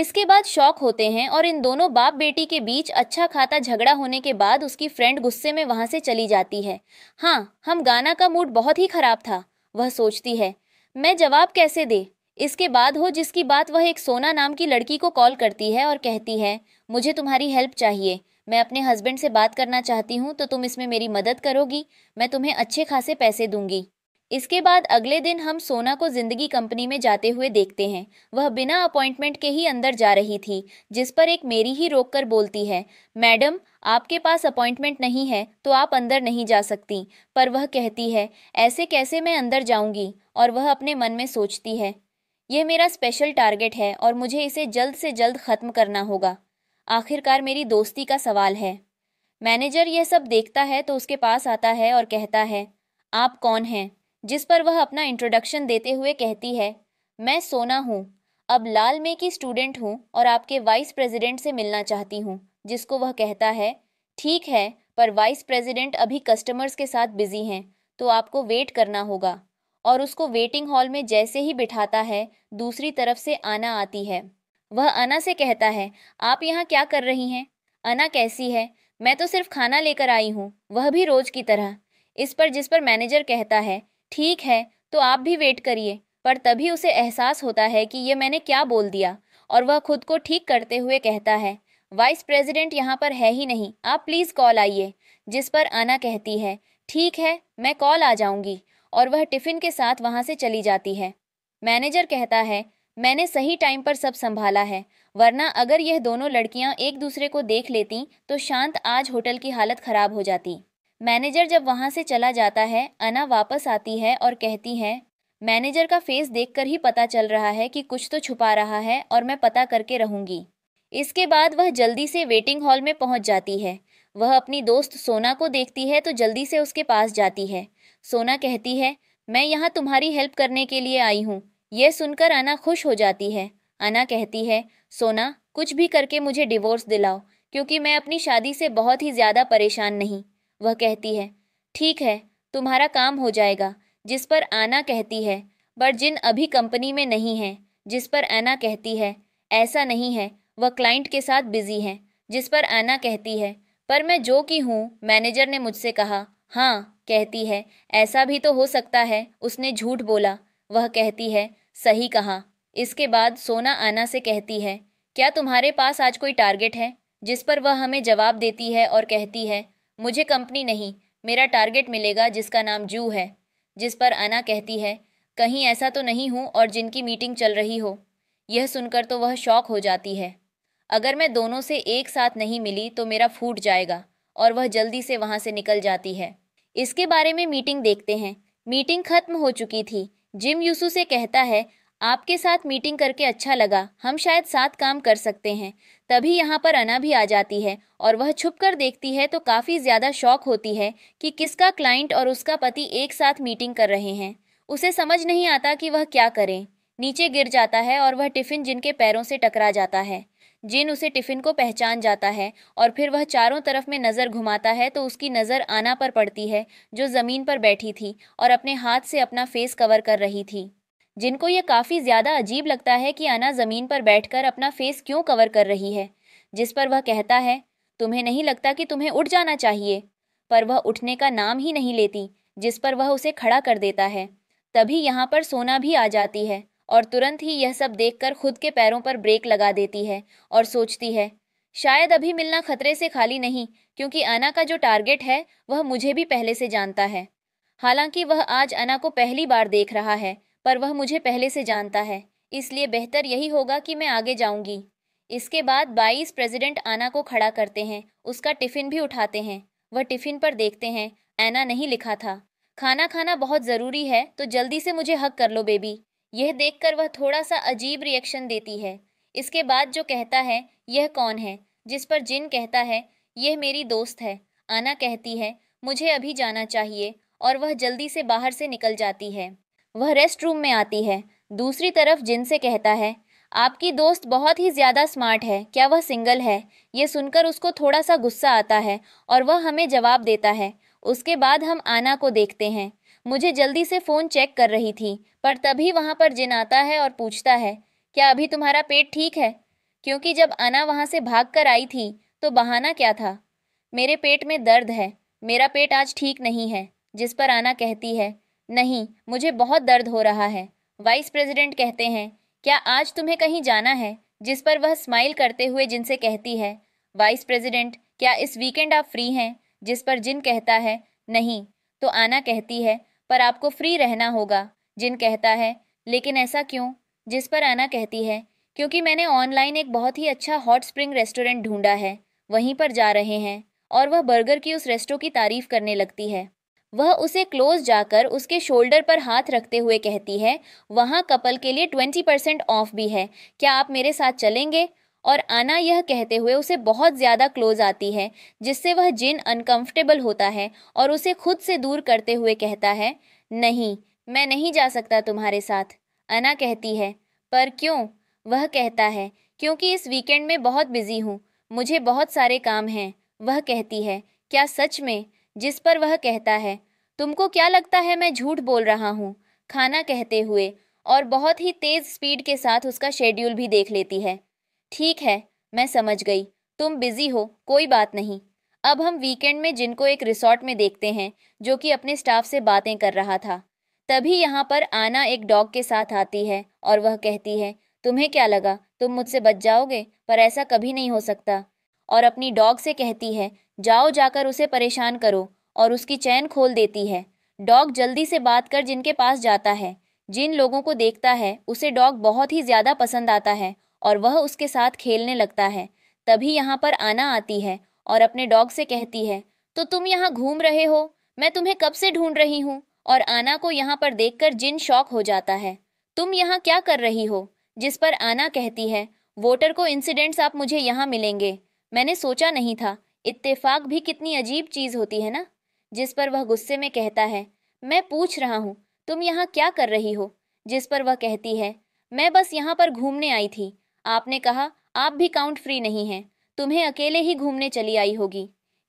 इसके बाद शौक होते हैं और इन दोनों बाप बेटी के बीच अच्छा खाता झगड़ा होने के बाद उसकी फ्रेंड गुस्से में वहां से चली जाती है हाँ हम गाना का मूड बहुत ही खराब था वह सोचती है मैं जवाब कैसे दे इसके बाद हो जिसकी बात वह एक सोना नाम की लड़की को कॉल करती है और कहती है मुझे तुम्हारी हेल्प चाहिए मैं अपने हस्बैंड से बात करना चाहती हूँ तो तुम इसमें मेरी मदद करोगी मैं तुम्हें अच्छे खासे पैसे दूंगी इसके बाद अगले दिन हम सोना को जिंदगी कंपनी में जाते हुए देखते हैं वह बिना अपॉइंटमेंट के ही अंदर जा रही थी जिस पर एक मेरी ही रोक कर बोलती है मैडम आपके पास अपॉइंटमेंट नहीं है तो आप अंदर नहीं जा सकती पर वह कहती है ऐसे कैसे मैं अंदर जाऊंगी और वह अपने मन में सोचती है यह मेरा स्पेशल टारगेट है और मुझे इसे जल्द से जल्द खत्म करना होगा आखिरकार मेरी दोस्ती का सवाल है मैनेजर यह सब देखता है तो उसके पास आता है और कहता है आप कौन हैं जिस पर वह अपना इंट्रोडक्शन देते हुए कहती है मैं सोना हूँ अब लाल में की स्टूडेंट हूँ और आपके वाइस प्रेसिडेंट से मिलना चाहती हूँ जिसको वह कहता है ठीक है पर वाइस प्रेसिडेंट अभी कस्टमर्स के साथ बिजी हैं तो आपको वेट करना होगा और उसको वेटिंग हॉल में जैसे ही बिठाता है दूसरी तरफ से आना आती है वह अना से कहता है आप यहाँ क्या कर रही हैं अना कैसी है मैं तो सिर्फ खाना लेकर आई हूँ वह भी रोज की तरह इस पर जिस पर मैनेजर कहता है ठीक है तो आप भी वेट करिए पर तभी उसे एहसास होता है कि ये मैंने क्या बोल दिया और वह खुद को ठीक करते हुए कहता है वाइस प्रेसिडेंट यहाँ पर है ही नहीं आप प्लीज़ कॉल आइए जिस पर आना कहती है ठीक है मैं कॉल आ जाऊंगी और वह टिफ़िन के साथ वहाँ से चली जाती है मैनेजर कहता है मैंने सही टाइम पर सब संभाला है वरना अगर यह दोनों लड़कियां एक दूसरे को देख लेती तो शांत आज होटल की हालत खराब हो जाती मैनेजर जब वहाँ से चला जाता है अना वापस आती है और कहती है मैनेजर का फेस देखकर ही पता चल रहा है कि कुछ तो छुपा रहा है और मैं पता करके रहूँगी इसके बाद वह जल्दी से वेटिंग हॉल में पहुँच जाती है वह अपनी दोस्त सोना को देखती है तो जल्दी से उसके पास जाती है सोना कहती है मैं यहाँ तुम्हारी हेल्प करने के लिए आई हूँ यह सुनकर अना खुश हो जाती है अना कहती है सोना कुछ भी करके मुझे डिवोर्स दिलाओ क्योंकि मैं अपनी शादी से बहुत ही ज़्यादा परेशान नहीं वह कहती है ठीक है तुम्हारा काम हो जाएगा जिस पर आना कहती है बट जिन अभी कंपनी में नहीं है जिस पर आना कहती है ऐसा नहीं है वह क्लाइंट के साथ बिजी है जिस पर आना कहती है पर मैं जो कि हूँ मैनेजर ने मुझसे कहा हाँ कहती है ऐसा भी तो हो सकता है उसने झूठ बोला वह कहती है सही कहा इसके बाद सोना आना से कहती है क्या तुम्हारे पास आज कोई टारगेट है जिस पर वह हमें जवाब देती है और कहती है मुझे कंपनी नहीं मेरा टारगेट मिलेगा जिसका नाम जू है जिस पर अना कहती है कहीं ऐसा तो नहीं हूँ और जिनकी मीटिंग चल रही हो यह सुनकर तो वह शौक हो जाती है अगर मैं दोनों से एक साथ नहीं मिली तो मेरा फूट जाएगा और वह जल्दी से वहाँ से निकल जाती है इसके बारे में मीटिंग देखते हैं मीटिंग खत्म हो चुकी थी जिम यूसु से कहता है आपके साथ मीटिंग करके अच्छा लगा हम शायद साथ काम कर सकते हैं तभी यहाँ पर अना भी आ जाती है और वह छुप कर देखती है तो काफ़ी ज़्यादा शौक होती है कि किसका क्लाइंट और उसका पति एक साथ मीटिंग कर रहे हैं उसे समझ नहीं आता कि वह क्या करें नीचे गिर जाता है और वह टिफ़िन जिनके पैरों से टकरा जाता है जिन उसे टिफ़िन को पहचान जाता है और फिर वह चारों तरफ में नज़र घुमाता है तो उसकी नज़र आना पर पड़ती है जो ज़मीन पर बैठी थी और अपने हाथ से अपना फेस कवर कर रही थी जिनको ये काफ़ी ज़्यादा अजीब लगता है कि आना ज़मीन पर बैठकर अपना फेस क्यों कवर कर रही है जिस पर वह कहता है तुम्हें नहीं लगता कि तुम्हें उठ जाना चाहिए पर वह उठने का नाम ही नहीं लेती जिस पर वह उसे खड़ा कर देता है तभी यहाँ पर सोना भी आ जाती है और तुरंत ही यह सब देखकर खुद के पैरों पर ब्रेक लगा देती है और सोचती है शायद अभी मिलना खतरे से खाली नहीं क्योंकि अना का जो टारगेट है वह मुझे भी पहले से जानता है हालांकि वह आज अना को पहली बार देख रहा है पर वह मुझे पहले से जानता है इसलिए बेहतर यही होगा कि मैं आगे जाऊंगी इसके बाद बाईस प्रेसिडेंट आना को खड़ा करते हैं उसका टिफ़िन भी उठाते हैं वह टिफ़िन पर देखते हैं ऐना नहीं लिखा था खाना खाना बहुत ज़रूरी है तो जल्दी से मुझे हक कर लो बेबी यह देखकर वह थोड़ा सा अजीब रिएक्शन देती है इसके बाद जो कहता है यह कौन है जिस पर जिन कहता है यह मेरी दोस्त है आना कहती है मुझे अभी जाना चाहिए और वह जल्दी से बाहर से निकल जाती है वह रेस्ट रूम में आती है दूसरी तरफ जिनसे कहता है आपकी दोस्त बहुत ही ज़्यादा स्मार्ट है क्या वह सिंगल है ये सुनकर उसको थोड़ा सा गुस्सा आता है और वह हमें जवाब देता है उसके बाद हम आना को देखते हैं मुझे जल्दी से फ़ोन चेक कर रही थी पर तभी वहाँ पर जिन आता है और पूछता है क्या अभी तुम्हारा पेट ठीक है क्योंकि जब आना वहाँ से भाग कर आई थी तो बहाना क्या था मेरे पेट में दर्द है मेरा पेट आज ठीक नहीं है जिस पर आना कहती है नहीं मुझे बहुत दर्द हो रहा है वाइस प्रेसिडेंट कहते हैं क्या आज तुम्हें कहीं जाना है जिस पर वह स्माइल करते हुए जिनसे कहती है वाइस प्रेसिडेंट क्या इस वीकेंड आप फ्री हैं जिस पर जिन कहता है नहीं तो आना कहती है पर आपको फ्री रहना होगा जिन कहता है लेकिन ऐसा क्यों जिस पर आना कहती है क्योंकि मैंने ऑनलाइन एक बहुत ही अच्छा हॉट स्प्रिंग रेस्टोरेंट ढूंढा है वहीं पर जा रहे हैं और वह बर्गर की उस रेस्टो की तारीफ करने लगती है वह उसे क्लोज जाकर उसके शोल्डर पर हाथ रखते हुए कहती है वहाँ कपल के लिए ट्वेंटी परसेंट ऑफ भी है क्या आप मेरे साथ चलेंगे और आना यह कहते हुए उसे बहुत ज़्यादा क्लोज आती है जिससे वह जिन अनकंफर्टेबल होता है और उसे खुद से दूर करते हुए कहता है नहीं मैं नहीं जा सकता तुम्हारे साथ अना कहती है पर क्यों वह कहता है क्योंकि इस वीकेंड में बहुत बिजी हूँ मुझे बहुत सारे काम हैं वह कहती है क्या सच में जिस पर वह कहता है तुमको क्या लगता है मैं झूठ बोल रहा हूँ खाना कहते हुए और बहुत ही तेज स्पीड के साथ उसका शेड्यूल भी देख लेती है ठीक है मैं समझ गई तुम बिजी हो कोई बात नहीं अब हम वीकेंड में जिनको एक रिसोर्ट में देखते हैं जो कि अपने स्टाफ से बातें कर रहा था तभी यहाँ पर आना एक डॉग के साथ आती है और वह कहती है तुम्हें क्या लगा तुम मुझसे बच जाओगे पर ऐसा कभी नहीं हो सकता और अपनी डॉग से कहती है जाओ जाकर उसे परेशान करो और उसकी चैन खोल देती है डॉग जल्दी से बात कर जिनके पास जाता है जिन लोगों को देखता है उसे डॉग बहुत ही ज़्यादा पसंद आता है और वह उसके साथ खेलने लगता है तभी यहाँ पर आना आती है और अपने डॉग से कहती है तो तुम यहाँ घूम रहे हो मैं तुम्हें कब से ढूंढ रही हूँ और आना को यहाँ पर कर जिन शौक हो जाता है तुम यहाँ क्या कर रही हो जिस पर आना कहती है वोटर को इंसिडेंट्स आप मुझे यहाँ मिलेंगे मैंने सोचा नहीं था इत्तेफाक भी कितनी अजीब चीज़ होती है ना जिस पर वह गुस्से में कहता है मैं पूछ रहा हूँ तुम यहाँ क्या कर रही हो जिस पर वह कहती है मैं बस यहाँ पर घूमने आई थी आपने कहा आप भी काउंट फ्री नहीं हैं तुम्हें अकेले ही घूमने चली आई होगी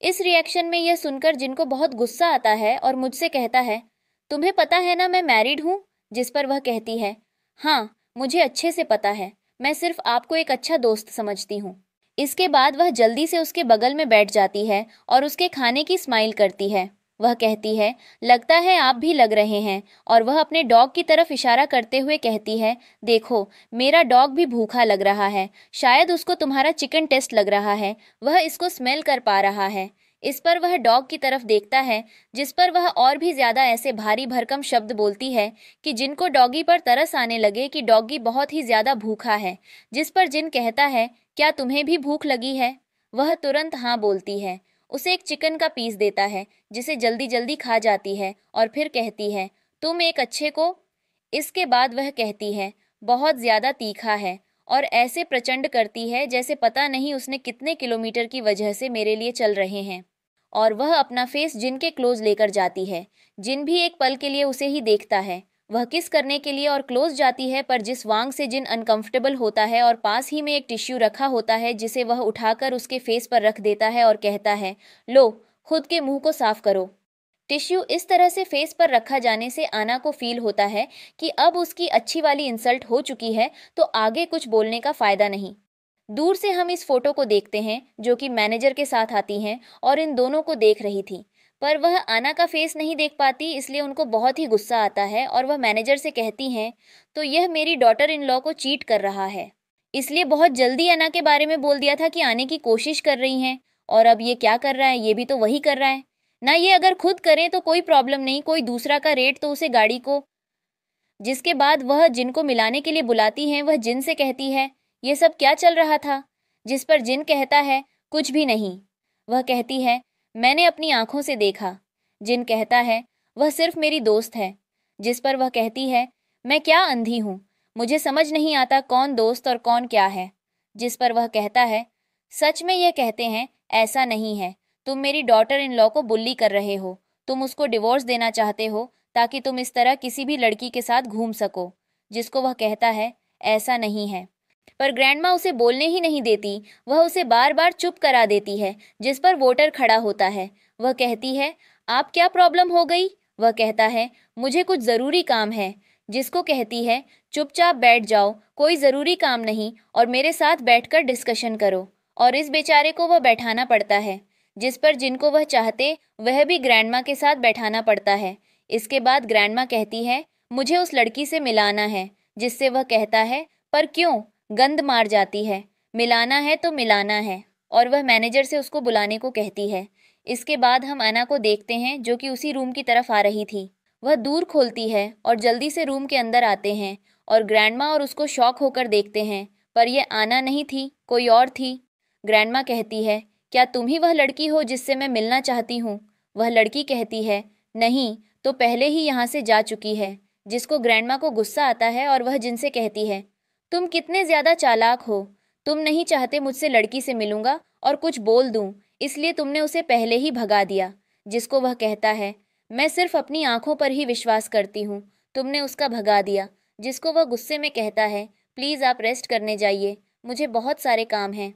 इस रिएक्शन में यह सुनकर जिनको बहुत गुस्सा आता है और मुझसे कहता है तुम्हें पता है ना मैं मैरिड हूँ जिस पर वह कहती है हाँ मुझे अच्छे से पता है मैं सिर्फ आपको एक अच्छा दोस्त समझती हूँ इसके बाद वह जल्दी से उसके बगल में बैठ जाती है और उसके खाने की स्माइल करती है वह कहती है लगता है आप भी लग रहे हैं और वह अपने डॉग की तरफ इशारा करते हुए कहती है देखो मेरा डॉग भी भूखा लग रहा है शायद उसको तुम्हारा चिकन टेस्ट लग रहा है वह इसको स्मेल कर पा रहा है इस पर वह डॉग की तरफ देखता है जिस पर वह और भी ज्यादा ऐसे भारी भरकम शब्द बोलती है कि जिनको डॉगी पर तरस आने लगे कि डॉगी बहुत ही ज्यादा भूखा है जिस पर जिन कहता है क्या तुम्हें भी भूख लगी है वह तुरंत हाँ बोलती है उसे एक चिकन का पीस देता है जिसे जल्दी जल्दी खा जाती है और फिर कहती है तुम एक अच्छे को इसके बाद वह कहती है बहुत ज़्यादा तीखा है और ऐसे प्रचंड करती है जैसे पता नहीं उसने कितने किलोमीटर की वजह से मेरे लिए चल रहे हैं और वह अपना फेस जिनके क्लोज लेकर जाती है जिन भी एक पल के लिए उसे ही देखता है वह किस करने के लिए और क्लोज जाती है पर जिस वांग से जिन अनकंफर्टेबल होता है और पास ही में एक टिश्यू रखा होता है जिसे वह उठाकर उसके फेस पर रख देता है और कहता है लो खुद के मुंह को साफ करो टिश्यू इस तरह से फेस पर रखा जाने से आना को फील होता है कि अब उसकी अच्छी वाली इंसल्ट हो चुकी है तो आगे कुछ बोलने का फायदा नहीं दूर से हम इस फोटो को देखते हैं जो कि मैनेजर के साथ आती हैं और इन दोनों को देख रही थी पर वह आना का फेस नहीं देख पाती इसलिए उनको बहुत ही गुस्सा आता है और वह मैनेजर से कहती हैं तो यह मेरी डॉटर इन लॉ को चीट कर रहा है इसलिए बहुत जल्दी अना के बारे में बोल दिया था कि आने की कोशिश कर रही हैं और अब ये क्या कर रहा है ये भी तो वही कर रहा है ना ये अगर खुद करें तो कोई प्रॉब्लम नहीं कोई दूसरा का रेट तो उसे गाड़ी को जिसके बाद वह जिनको मिलाने के लिए बुलाती हैं वह जिन से कहती है ये सब क्या चल रहा था जिस पर जिन कहता है कुछ भी नहीं वह कहती है मैंने अपनी आंखों से देखा जिन कहता है वह सिर्फ मेरी दोस्त है जिस पर वह कहती है मैं क्या अंधी हूँ मुझे समझ नहीं आता कौन दोस्त और कौन क्या है जिस पर वह कहता है सच में यह कहते हैं ऐसा नहीं है तुम मेरी डॉटर इन लॉ को बुल्ली कर रहे हो तुम उसको डिवोर्स देना चाहते हो ताकि तुम इस तरह किसी भी लड़की के साथ घूम सको जिसको वह कहता है ऐसा नहीं है पर ग्रैंडमा उसे बोलने ही नहीं देती वह उसे बार बार चुप करा देती है जिस पर वोटर खड़ा होता है वह कहती है आप क्या प्रॉब्लम हो गई वह कहता है मुझे कुछ ज़रूरी काम है जिसको कहती है चुपचाप बैठ जाओ कोई ज़रूरी काम नहीं और मेरे साथ बैठकर डिस्कशन करो और इस बेचारे को वह बैठाना पड़ता है जिस पर जिनको वह चाहते वह भी ग्रैंडमा के साथ बैठाना पड़ता है इसके बाद ग्रैंडमा कहती है मुझे उस लड़की से मिलाना है जिससे वह कहता है पर क्यों गंद मार जाती है मिलाना है तो मिलाना है और वह मैनेजर से उसको बुलाने को कहती है इसके बाद हम अना को देखते हैं जो कि उसी रूम की तरफ आ रही थी वह दूर खोलती है और जल्दी से रूम के अंदर आते हैं और ग्रैंडमा और उसको शौक होकर देखते हैं पर यह आना नहीं थी कोई और थी ग्रैंडमा कहती है क्या तुम ही वह लड़की हो जिससे मैं मिलना चाहती हूँ वह लड़की कहती है नहीं तो पहले ही यहाँ से जा चुकी है जिसको ग्रैंडमा को गुस्सा आता है और वह जिनसे कहती है तुम कितने ज़्यादा चालाक हो तुम नहीं चाहते मुझसे लड़की से मिलूंगा और कुछ बोल दूं इसलिए तुमने उसे पहले ही भगा दिया जिसको वह कहता है मैं सिर्फ अपनी आंखों पर ही विश्वास करती हूँ तुमने उसका भगा दिया जिसको वह गुस्से में कहता है प्लीज़ आप रेस्ट करने जाइए मुझे बहुत सारे काम हैं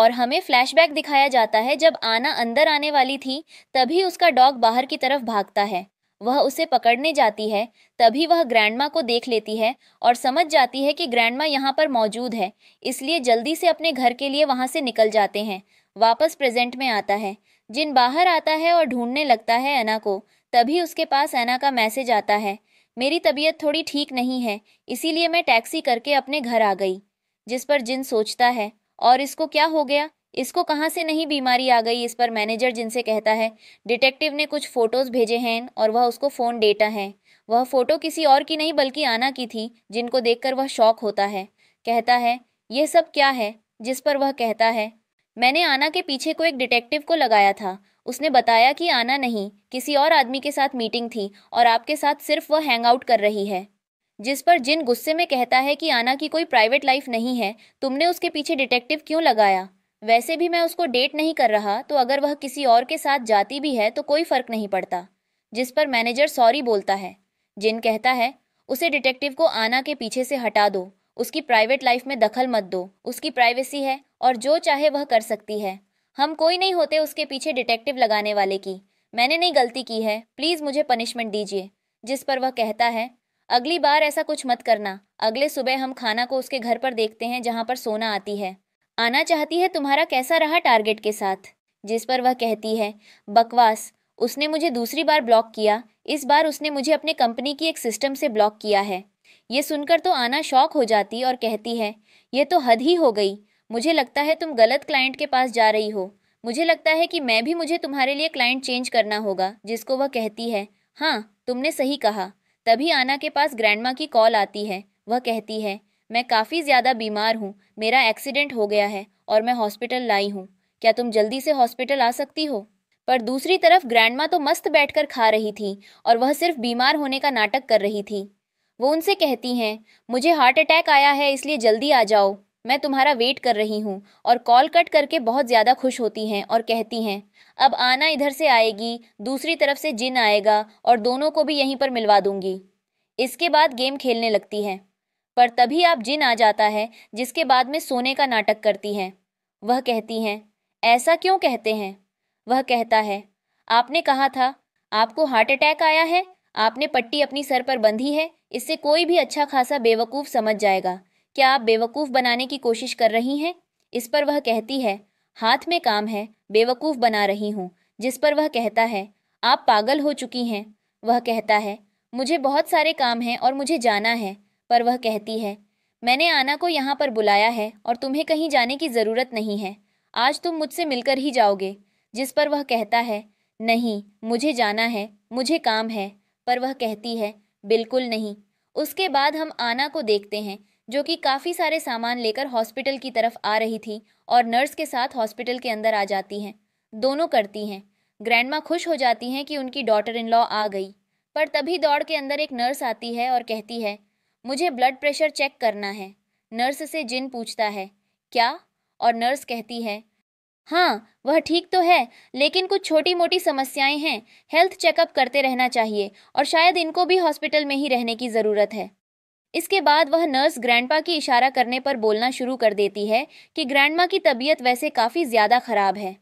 और हमें फ्लैशबैक दिखाया जाता है जब आना अंदर आने वाली थी तभी उसका डॉग बाहर की तरफ भागता है वह उसे पकड़ने जाती है तभी वह ग्रैंडमा को देख लेती है और समझ जाती है कि ग्रैंडमा यहाँ पर मौजूद है इसलिए जल्दी से अपने घर के लिए वहाँ से निकल जाते हैं वापस प्रेजेंट में आता है जिन बाहर आता है और ढूंढने लगता है एना को तभी उसके पास एना का मैसेज आता है मेरी तबीयत थोड़ी ठीक नहीं है इसीलिए मैं टैक्सी करके अपने घर आ गई जिस पर जिन सोचता है और इसको क्या हो गया इसको कहाँ से नहीं बीमारी आ गई इस पर मैनेजर जिनसे कहता है डिटेक्टिव ने कुछ फ़ोटोज़ भेजे हैं और वह उसको फ़ोन डेटा है वह फ़ोटो किसी और की नहीं बल्कि आना की थी जिनको देखकर वह शौक होता है कहता है यह सब क्या है जिस पर वह कहता है मैंने आना के पीछे को एक डिटेक्टिव को लगाया था उसने बताया कि आना नहीं किसी और आदमी के साथ मीटिंग थी और आपके साथ सिर्फ वह हैंगआउट कर रही है जिस पर जिन गुस्से में कहता है कि आना की कोई प्राइवेट लाइफ नहीं है तुमने उसके पीछे डिटेक्टिव क्यों लगाया वैसे भी मैं उसको डेट नहीं कर रहा तो अगर वह किसी और के साथ जाती भी है तो कोई फर्क नहीं पड़ता जिस पर मैनेजर सॉरी बोलता है जिन कहता है उसे डिटेक्टिव को आना के पीछे से हटा दो उसकी प्राइवेट लाइफ में दखल मत दो उसकी प्राइवेसी है और जो चाहे वह कर सकती है हम कोई नहीं होते उसके पीछे डिटेक्टिव लगाने वाले की मैंने नहीं गलती की है प्लीज़ मुझे पनिशमेंट दीजिए जिस पर वह कहता है अगली बार ऐसा कुछ मत करना अगले सुबह हम खाना को उसके घर पर देखते हैं जहाँ पर सोना आती है आना चाहती है तुम्हारा कैसा रहा टारगेट के साथ जिस पर वह कहती है बकवास उसने मुझे दूसरी बार ब्लॉक किया इस बार उसने मुझे अपने कंपनी की एक सिस्टम से ब्लॉक किया है ये सुनकर तो आना शौक हो जाती और कहती है ये तो हद ही हो गई मुझे लगता है तुम गलत क्लाइंट के पास जा रही हो मुझे लगता है कि मैं भी मुझे तुम्हारे लिए क्लाइंट चेंज करना होगा जिसको वह कहती है हाँ तुमने सही कहा तभी आना के पास ग्रैंडमा की कॉल आती है वह कहती है मैं काफ़ी ज़्यादा बीमार हूँ मेरा एक्सीडेंट हो गया है और मैं हॉस्पिटल लाई हूँ क्या तुम जल्दी से हॉस्पिटल आ सकती हो पर दूसरी तरफ ग्रैंडमा तो मस्त बैठकर खा रही थी और वह सिर्फ बीमार होने का नाटक कर रही थी वो उनसे कहती हैं मुझे हार्ट अटैक आया है इसलिए जल्दी आ जाओ मैं तुम्हारा वेट कर रही हूँ और कॉल कट करके बहुत ज़्यादा खुश होती हैं और कहती हैं अब आना इधर से आएगी दूसरी तरफ से जिन आएगा और दोनों को भी यहीं पर मिलवा दूंगी इसके बाद गेम खेलने लगती है पर तभी आप जिन आ जाता है जिसके बाद में सोने का नाटक करती हैं वह कहती हैं ऐसा क्यों कहते हैं वह कहता है आपने कहा था आपको हार्ट अटैक आया है आपने पट्टी अपनी सर पर बंधी है इससे कोई भी अच्छा खासा बेवकूफ़ समझ जाएगा क्या आप बेवकूफ़ बनाने की कोशिश कर रही हैं इस पर वह कहती है हाथ में काम है बेवकूफ़ बना रही हूँ जिस पर वह कहता है आप पागल हो चुकी हैं वह कहता है मुझे बहुत सारे काम हैं और मुझे जाना है पर वह कहती है मैंने आना को यहाँ पर बुलाया है और तुम्हें कहीं जाने की ज़रूरत नहीं है आज तुम मुझसे मिलकर ही जाओगे जिस पर वह कहता है नहीं मुझे जाना है मुझे काम है पर वह कहती है बिल्कुल नहीं उसके बाद हम आना को देखते हैं जो कि काफ़ी सारे सामान लेकर हॉस्पिटल की तरफ आ रही थी और नर्स के साथ हॉस्पिटल के अंदर आ जाती हैं दोनों करती हैं ग्रैंडमा खुश हो जाती हैं कि उनकी डॉटर इन लॉ आ गई पर तभी दौड़ के अंदर एक नर्स आती है और कहती है मुझे ब्लड प्रेशर चेक करना है नर्स से जिन पूछता है क्या और नर्स कहती है हाँ वह ठीक तो है लेकिन कुछ छोटी मोटी समस्याएं हैं हेल्थ चेकअप करते रहना चाहिए और शायद इनको भी हॉस्पिटल में ही रहने की ज़रूरत है इसके बाद वह नर्स ग्रैंडपा की इशारा करने पर बोलना शुरू कर देती है कि ग्रैंडमा की तबीयत वैसे काफ़ी ज़्यादा ख़राब है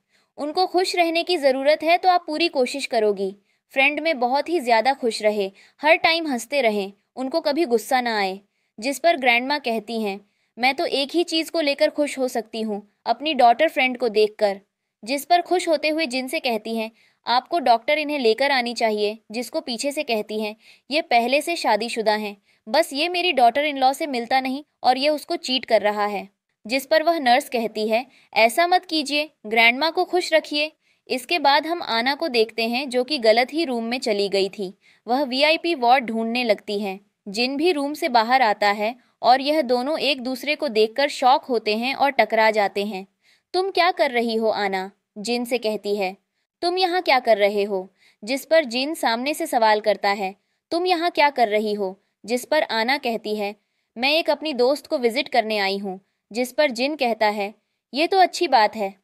उनको खुश रहने की ज़रूरत है तो आप पूरी कोशिश करोगी फ्रेंड में बहुत ही ज़्यादा खुश रहे हर टाइम हंसते रहें उनको कभी गुस्सा ना आए जिस पर ग्रैंड कहती हैं मैं तो एक ही चीज़ को लेकर खुश हो सकती हूँ अपनी डॉटर फ्रेंड को कर जिस पर खुश होते हुए जिनसे कहती हैं आपको डॉक्टर इन्हें लेकर आनी चाहिए जिसको पीछे से कहती हैं ये पहले से शादीशुदा हैं बस ये मेरी डॉटर इन लॉ से मिलता नहीं और ये उसको चीट कर रहा है जिस पर वह नर्स कहती है ऐसा मत कीजिए ग्रैंड को खुश रखिए इसके बाद हम आना को देखते हैं जो कि गलत ही रूम में चली गई थी वह वीआईपी वार्ड ढूंढने लगती हैं जिन भी रूम से बाहर आता है और यह दोनों एक दूसरे को देखकर शौक होते हैं और टकरा जाते हैं तुम क्या कर रही हो आना जिन से कहती है तुम यहाँ क्या कर रहे हो जिस पर जिन सामने से सवाल करता है तुम यहाँ क्या कर रही हो जिस पर आना कहती है मैं एक अपनी दोस्त को विजिट करने आई हूँ जिस पर जिन कहता है ये तो अच्छी बात है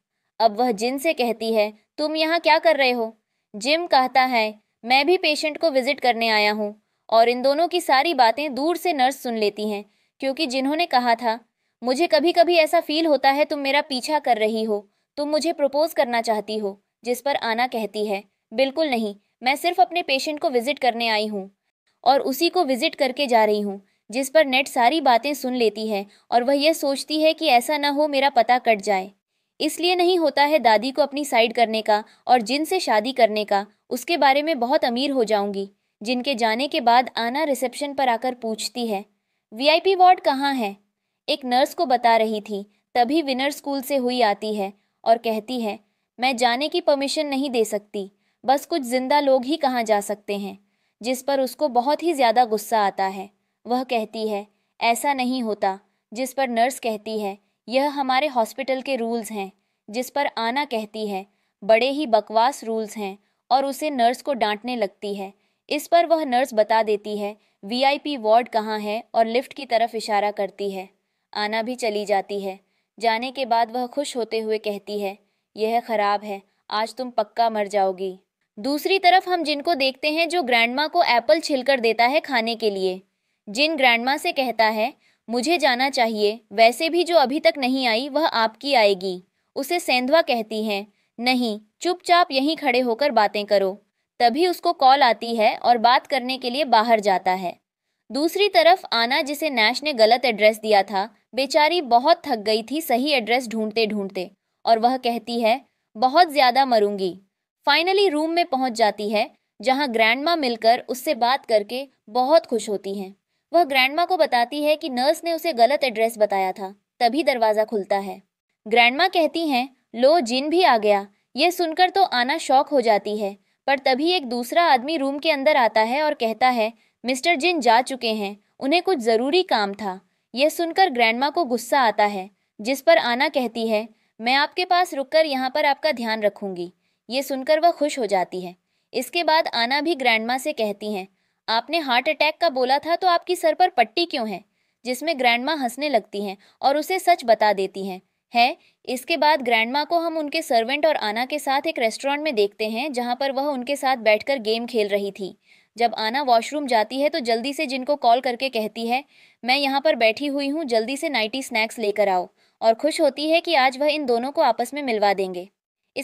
अब वह जिन से कहती है तुम यहाँ क्या कर रहे हो जिम कहता है मैं भी पेशेंट को विजिट करने आया हूँ और इन दोनों की सारी बातें दूर से नर्स सुन लेती हैं क्योंकि जिन्होंने कहा था मुझे कभी कभी ऐसा फील होता है तुम मेरा पीछा कर रही हो तुम मुझे प्रपोज करना चाहती हो जिस पर आना कहती है बिल्कुल नहीं मैं सिर्फ अपने पेशेंट को विजिट करने आई हूँ और उसी को विजिट करके जा रही हूँ जिस पर नेट सारी बातें सुन लेती है और वह यह सोचती है कि ऐसा ना हो मेरा पता कट जाए इसलिए नहीं होता है दादी को अपनी साइड करने का और जिन से शादी करने का उसके बारे में बहुत अमीर हो जाऊंगी जिनके जाने के बाद आना रिसेप्शन पर आकर पूछती है वीआईपी वार्ड कहाँ है एक नर्स को बता रही थी तभी विनर स्कूल से हुई आती है और कहती है मैं जाने की परमिशन नहीं दे सकती बस कुछ जिंदा लोग ही कहाँ जा सकते हैं जिस पर उसको बहुत ही ज़्यादा गुस्सा आता है वह कहती है ऐसा नहीं होता जिस पर नर्स कहती है यह हमारे हॉस्पिटल के रूल्स हैं जिस पर आना कहती है बड़े ही बकवास रूल्स हैं और उसे नर्स को डांटने लगती है इस पर वह नर्स बता देती है वीआईपी वार्ड कहाँ है और लिफ्ट की तरफ इशारा करती है आना भी चली जाती है जाने के बाद वह खुश होते हुए कहती है यह खराब है आज तुम पक्का मर जाओगी दूसरी तरफ हम जिनको देखते हैं जो ग्रैंडमा को एप्पल छिलकर देता है खाने के लिए जिन ग्रैंडमा से कहता है मुझे जाना चाहिए वैसे भी जो अभी तक नहीं आई वह आपकी आएगी उसे सेंधवा कहती हैं नहीं चुपचाप यहीं खड़े होकर बातें करो तभी उसको कॉल आती है और बात करने के लिए बाहर जाता है दूसरी तरफ आना जिसे नैश ने गलत एड्रेस दिया था बेचारी बहुत थक गई थी सही एड्रेस ढूंढते ढूंढते और वह कहती है बहुत ज़्यादा मरूंगी फाइनली रूम में पहुंच जाती है जहां ग्रैंडमा मिलकर उससे बात करके बहुत खुश होती हैं वह ग्रैंडमा को बताती है कि नर्स ने उसे गलत एड्रेस बताया था तभी दरवाज़ा खुलता है ग्रैंडमा कहती हैं लो जिन भी आ गया ये सुनकर तो आना शौक हो जाती है पर तभी एक दूसरा आदमी रूम के अंदर आता है और कहता है मिस्टर जिन जा चुके हैं उन्हें कुछ ज़रूरी काम था यह सुनकर ग्रैंडमा को गुस्सा आता है जिस पर आना कहती है मैं आपके पास रुक कर यहाँ पर आपका ध्यान रखूंगी ये सुनकर वह खुश हो जाती है इसके बाद आना भी ग्रैंडमा से कहती हैं आपने हार्ट अटैक का बोला था तो आपकी सर पर पट्टी क्यों है जिसमें ग्रैंडमा हंसने लगती हैं और उसे सच बता देती हैं है इसके बाद ग्रैंडमा को हम उनके सर्वेंट और आना के साथ एक रेस्टोरेंट में देखते हैं जहां पर वह उनके साथ बैठकर गेम खेल रही थी जब आना वॉशरूम जाती है तो जल्दी से जिनको कॉल करके कहती है मैं यहाँ पर बैठी हुई हूँ जल्दी से नाइटी स्नैक्स लेकर आओ और खुश होती है कि आज वह इन दोनों को आपस में मिलवा देंगे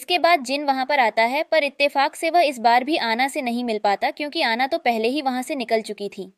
इसके बाद जिन वहाँ पर आता है पर इत्तेफाक से वह इस बार भी आना से नहीं मिल पाता क्योंकि आना तो पहले ही वहाँ से निकल चुकी थी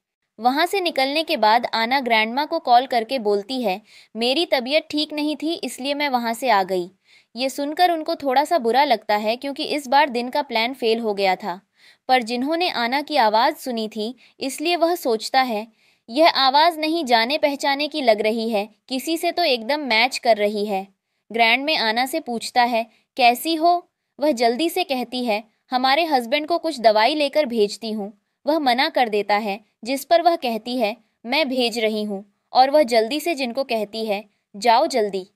वहाँ से निकलने के बाद आना ग्रैंडमा को कॉल करके बोलती है मेरी तबीयत ठीक नहीं थी इसलिए मैं वहाँ से आ गई ये सुनकर उनको थोड़ा सा बुरा लगता है क्योंकि इस बार दिन का प्लान फेल हो गया था पर जिन्होंने आना की आवाज़ सुनी थी इसलिए वह सोचता है यह आवाज़ नहीं जाने पहचाने की लग रही है किसी से तो एकदम मैच कर रही है ग्रैंड में आना से पूछता है कैसी हो वह जल्दी से कहती है हमारे हस्बैंड को कुछ दवाई लेकर भेजती हूँ वह मना कर देता है जिस पर वह कहती है मैं भेज रही हूँ और वह जल्दी से जिनको कहती है जाओ जल्दी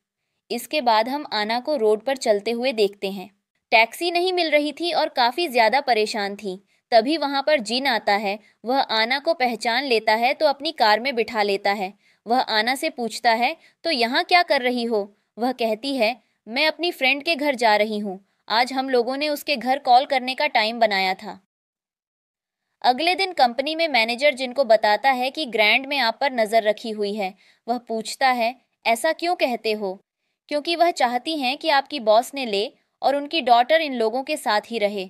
इसके बाद हम आना को रोड पर चलते हुए देखते हैं टैक्सी नहीं मिल रही थी और काफ़ी ज़्यादा परेशान थी तभी वहाँ पर जिन आता है वह आना को पहचान लेता है तो अपनी कार में बिठा लेता है वह आना से पूछता है तो यहाँ क्या कर रही हो वह कहती है मैं अपनी फ्रेंड के घर जा रही हूँ आज हम लोगों ने उसके घर कॉल करने का टाइम बनाया था अगले दिन कंपनी में मैनेजर जिनको बताता है कि ग्रैंड में आप पर नज़र रखी हुई है वह पूछता है ऐसा क्यों कहते हो क्योंकि वह चाहती हैं कि आपकी बॉस ने ले और उनकी डॉटर इन लोगों के साथ ही रहे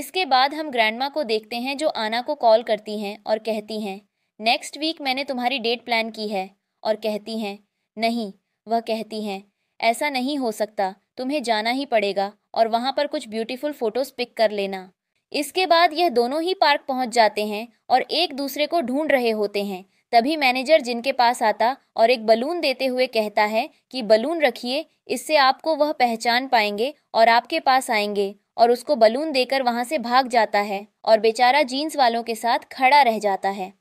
इसके बाद हम ग्रैंडमा को देखते हैं जो आना को कॉल करती हैं और कहती हैं नेक्स्ट वीक मैंने तुम्हारी डेट प्लान की है और कहती हैं नहीं वह कहती हैं ऐसा नहीं हो सकता तुम्हें जाना ही पड़ेगा और वहाँ पर कुछ ब्यूटीफुल फ़ोटोज़ पिक कर लेना इसके बाद यह दोनों ही पार्क पहुंच जाते हैं और एक दूसरे को ढूंढ रहे होते हैं तभी मैनेजर जिनके पास आता और एक बलून देते हुए कहता है कि बलून रखिए इससे आपको वह पहचान पाएंगे और आपके पास आएंगे और उसको बलून देकर वहां से भाग जाता है और बेचारा जीन्स वालों के साथ खड़ा रह जाता है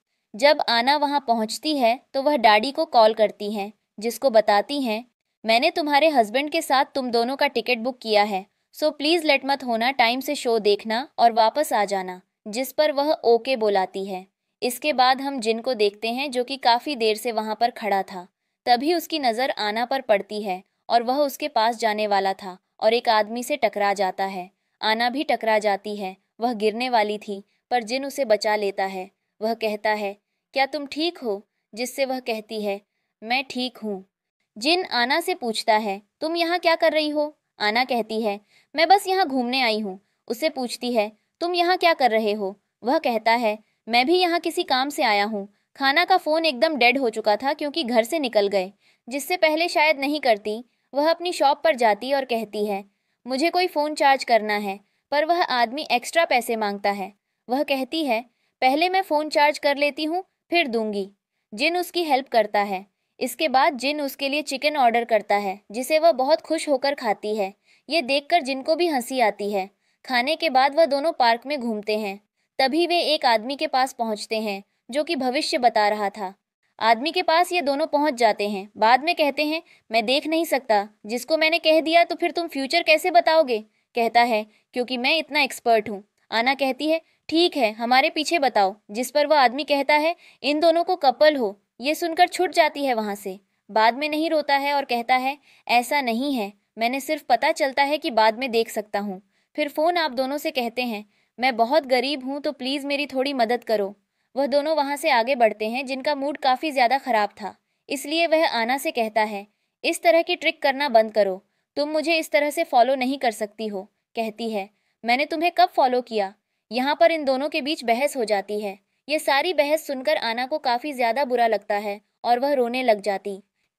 जब आना वहां पहुंचती है तो वह डाडी को कॉल करती हैं जिसको बताती हैं मैंने तुम्हारे हस्बैंड के साथ तुम दोनों का टिकट बुक किया है सो प्लीज़ लेट मत होना टाइम से शो देखना और वापस आ जाना जिस पर वह ओके बोलाती है इसके बाद हम जिन को देखते हैं जो कि काफ़ी देर से वहाँ पर खड़ा था तभी उसकी नज़र आना पर पड़ती है और वह उसके पास जाने वाला था और एक आदमी से टकरा जाता है आना भी टकरा जाती है वह गिरने वाली थी पर जिन उसे बचा लेता है वह कहता है क्या तुम ठीक हो जिससे वह कहती है मैं ठीक हूँ जिन आना से पूछता है तुम यहाँ क्या कर रही हो आना कहती है मैं बस यहाँ घूमने आई हूँ उससे पूछती है तुम यहाँ क्या कर रहे हो वह कहता है मैं भी यहाँ किसी काम से आया हूँ खाना का फ़ोन एकदम डेड हो चुका था क्योंकि घर से निकल गए जिससे पहले शायद नहीं करती वह अपनी शॉप पर जाती और कहती है मुझे कोई फ़ोन चार्ज करना है पर वह आदमी एक्स्ट्रा पैसे मांगता है वह कहती है पहले मैं फ़ोन चार्ज कर लेती हूँ फिर दूंगी जिन उसकी हेल्प करता है इसके बाद जिन उसके लिए चिकन ऑर्डर करता है जिसे वह बहुत खुश होकर खाती है ये देख जिन को भी हंसी आती है खाने के बाद वह दोनों पार्क में घूमते हैं तभी वे एक आदमी के पास पहुंचते हैं जो कि भविष्य बता रहा था आदमी के पास ये दोनों पहुंच जाते हैं बाद में कहते हैं मैं देख नहीं सकता जिसको मैंने कह दिया तो फिर तुम फ्यूचर कैसे बताओगे कहता है क्योंकि मैं इतना एक्सपर्ट हूँ आना कहती है ठीक है हमारे पीछे बताओ जिस पर वह आदमी कहता है इन दोनों को कपल हो ये सुनकर छुट जाती है वहां से बाद में नहीं रोता है और कहता है ऐसा नहीं है मैंने सिर्फ पता चलता है कि बाद में देख सकता हूँ फिर फोन आप दोनों से कहते हैं मैं बहुत गरीब हूँ तो प्लीज़ मेरी थोड़ी मदद करो वह दोनों वहाँ से आगे बढ़ते हैं जिनका मूड काफ़ी ज़्यादा ख़राब था इसलिए वह आना से कहता है इस तरह की ट्रिक करना बंद करो तुम मुझे इस तरह से फॉलो नहीं कर सकती हो कहती है मैंने तुम्हें कब फॉलो किया यहाँ पर इन दोनों के बीच बहस हो जाती है ये सारी बहस सुनकर आना को काफ़ी ज़्यादा बुरा लगता है और वह रोने लग जाती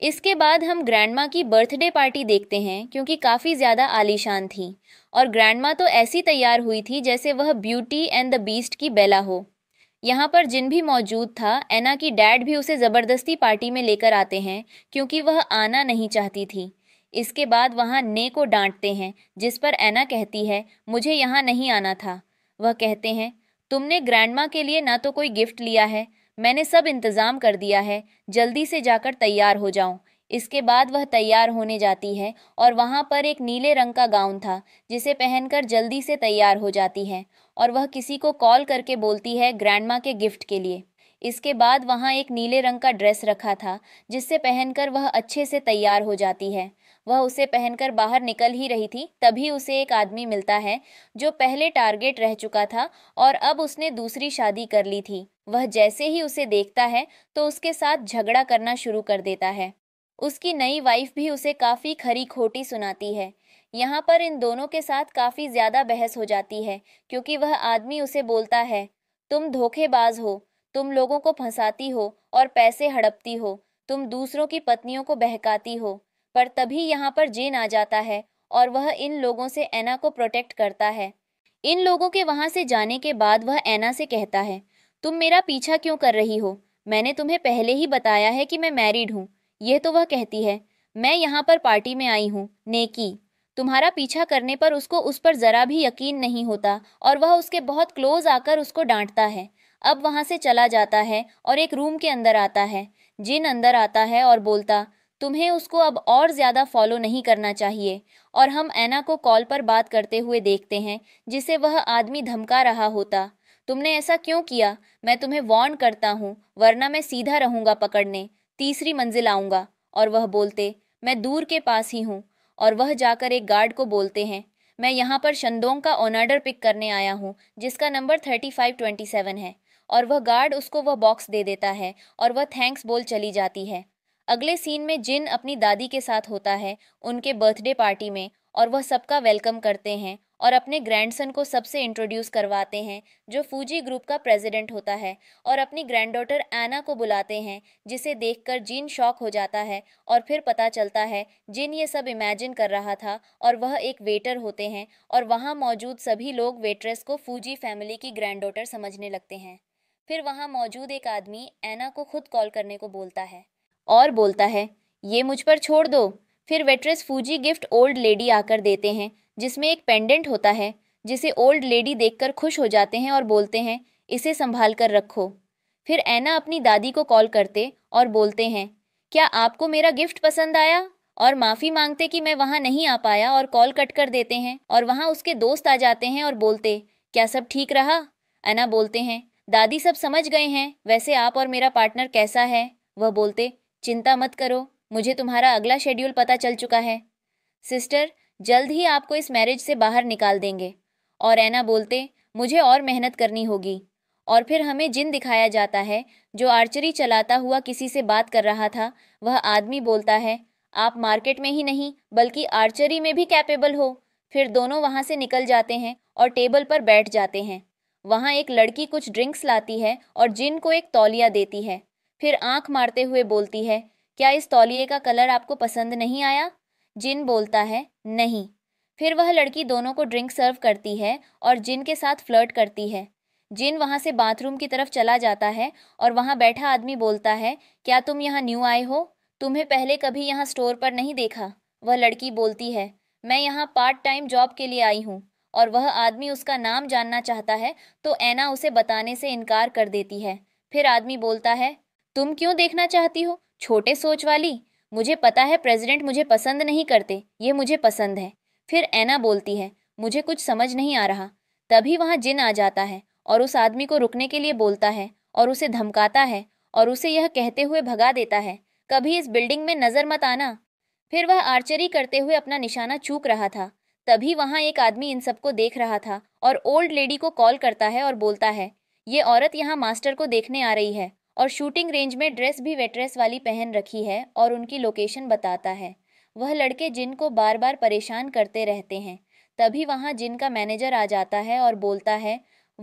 इसके बाद हम ग्रैंडमा की बर्थडे पार्टी देखते हैं क्योंकि काफ़ी ज़्यादा आलीशान थी और ग्रैंडमा तो ऐसी तैयार हुई थी जैसे वह ब्यूटी एंड द बीस्ट की बेला हो यहाँ पर जिन भी मौजूद था एना की डैड भी उसे ज़बरदस्ती पार्टी में लेकर आते हैं क्योंकि वह आना नहीं चाहती थी इसके बाद वहाँ ने को डांटते हैं जिस पर एना कहती है मुझे यहाँ नहीं आना था वह कहते हैं तुमने ग्रैंडमा के लिए ना तो कोई गिफ्ट लिया है मैंने सब इंतज़ाम कर दिया है जल्दी से जाकर तैयार हो जाऊँ इसके बाद वह तैयार होने जाती है और वहाँ पर एक नीले रंग का गाउन था जिसे पहनकर जल्दी से तैयार हो जाती है और वह किसी को कॉल करके बोलती है ग्रैंडमा के गिफ्ट के लिए इसके बाद वहाँ एक नीले रंग का ड्रेस रखा था जिससे पहनकर वह अच्छे से तैयार हो जाती है वह उसे पहनकर बाहर निकल ही रही थी तभी उसे एक आदमी मिलता है जो पहले टारगेट रह चुका था और अब उसने दूसरी शादी कर ली थी वह जैसे ही उसे देखता है तो उसके साथ झगड़ा करना शुरू कर देता है उसकी नई वाइफ भी उसे काफ़ी खरी खोटी सुनाती है यहाँ पर इन दोनों के साथ काफ़ी ज़्यादा बहस हो जाती है क्योंकि वह आदमी उसे बोलता है तुम धोखेबाज हो तुम लोगों को फंसाती हो और पैसे हड़पती हो तुम दूसरों की पत्नियों को बहकाती हो पर तभी यहाँ पर जेन आ जाता है और वह इन लोगों से ऐना को प्रोटेक्ट करता है इन लोगों के वहाँ से जाने के बाद वह ऐना से कहता है तुम मेरा पीछा क्यों कर रही हो मैंने तुम्हें पहले ही बताया है कि मैं मैरिड हूँ यह तो वह कहती है मैं यहाँ पर पार्टी में आई हूँ नेकी तुम्हारा पीछा करने पर उसको उस पर ज़रा भी यकीन नहीं होता और वह उसके बहुत क्लोज आकर उसको डांटता है अब वहां से चला जाता है और एक रूम के अंदर आता है जिन अंदर आता है और बोलता तुम्हें उसको अब और ज़्यादा फॉलो नहीं करना चाहिए और हम ऐना को कॉल पर बात करते हुए देखते हैं जिसे वह आदमी धमका रहा होता तुमने ऐसा क्यों किया मैं तुम्हें वार्न करता हूँ वरना मैं सीधा रहूँगा पकड़ने तीसरी मंजिल आऊँगा और वह बोलते मैं दूर के पास ही हूँ और वह जाकर एक गार्ड को बोलते हैं मैं यहाँ पर शंदोंग का ऑनर्डर पिक करने आया हूँ जिसका number thirty five twenty seven है और वह गार्ड उसको वह बॉक्स दे देता है और वह थैंक्स बोल चली जाती है अगले सीन में जिन अपनी दादी के साथ होता है उनके बर्थडे पार्टी में और वह सबका वेलकम करते हैं और अपने ग्रैंडसन को सबसे इंट्रोड्यूस करवाते हैं जो फूजी ग्रुप का प्रेसिडेंट होता है और अपनी ग्रैंड डॉटर एना को बुलाते हैं जिसे देखकर जिन शॉक हो जाता है और फिर पता चलता है जिन ये सब इमेजिन कर रहा था और वह एक वेटर होते हैं और वहाँ मौजूद सभी लोग वेट्रेस को फूजी फैमिली की ग्रैंड डॉटर समझने लगते हैं फिर वहाँ मौजूद एक आदमी एना को खुद कॉल करने को बोलता है और बोलता है ये मुझ पर छोड़ दो फिर waitress Fuji gift old lady आकर देते हैं जिसमें एक पेंडेंट होता है जिसे ओल्ड लेडी देखकर खुश हो जाते हैं और बोलते हैं इसे संभाल कर रखो फिर ऐना अपनी दादी को कॉल करते और बोलते हैं क्या आपको मेरा गिफ्ट पसंद आया और माफ़ी मांगते कि मैं वहाँ नहीं आ पाया और कॉल कट कर देते हैं और वहाँ उसके दोस्त आ जाते हैं और बोलते क्या सब ठीक रहा ऐना बोलते हैं दादी सब समझ गए हैं वैसे आप और मेरा पार्टनर कैसा है वह बोलते चिंता मत करो मुझे तुम्हारा अगला शेड्यूल पता चल चुका है सिस्टर जल्द ही आपको इस मैरिज से बाहर निकाल देंगे और ऐना बोलते मुझे और मेहनत करनी होगी और फिर हमें जिन दिखाया जाता है जो आर्चरी चलाता हुआ किसी से बात कर रहा था वह आदमी बोलता है आप मार्केट में ही नहीं बल्कि आर्चरी में भी कैपेबल हो फिर दोनों वहाँ से निकल जाते हैं और टेबल पर बैठ जाते हैं वहाँ एक लड़की कुछ ड्रिंक्स लाती है और जिन को एक तौलिया देती है फिर आंख मारते हुए बोलती है क्या इस तौलिए का कलर आपको पसंद नहीं आया जिन बोलता है नहीं फिर वह लड़की दोनों को ड्रिंक सर्व करती है और जिन के साथ फ्लर्ट करती है जिन वहाँ से बाथरूम की तरफ चला जाता है और वहाँ बैठा आदमी बोलता है क्या तुम यहाँ न्यू आए हो तुम्हें पहले कभी यहाँ स्टोर पर नहीं देखा वह लड़की बोलती है मैं यहाँ पार्ट टाइम जॉब के लिए आई हूँ और वह आदमी उसका नाम जानना चाहता है तो ऐना उसे बताने से इनकार कर देती है फिर आदमी बोलता है तुम क्यों देखना चाहती हो छोटे सोच वाली मुझे पता है प्रेसिडेंट मुझे पसंद नहीं करते ये मुझे पसंद है फिर ऐना बोलती है मुझे कुछ समझ नहीं आ रहा तभी वहाँ जिन आ जाता है और उस आदमी को रुकने के लिए बोलता है और उसे धमकाता है और उसे यह कहते हुए भगा देता है कभी इस बिल्डिंग में नज़र मत आना फिर वह आर्चरी करते हुए अपना निशाना चूक रहा था तभी वहाँ एक आदमी इन सबको देख रहा था और ओल्ड लेडी को कॉल करता है और बोलता है ये औरत यहाँ मास्टर को देखने आ रही है और शूटिंग रेंज में ड्रेस भी वेट्रेस वाली पहन रखी है और उनकी लोकेशन बताता है वह लड़के जिन को बार बार परेशान करते रहते हैं तभी वहाँ जिन का मैनेजर आ जाता है और बोलता है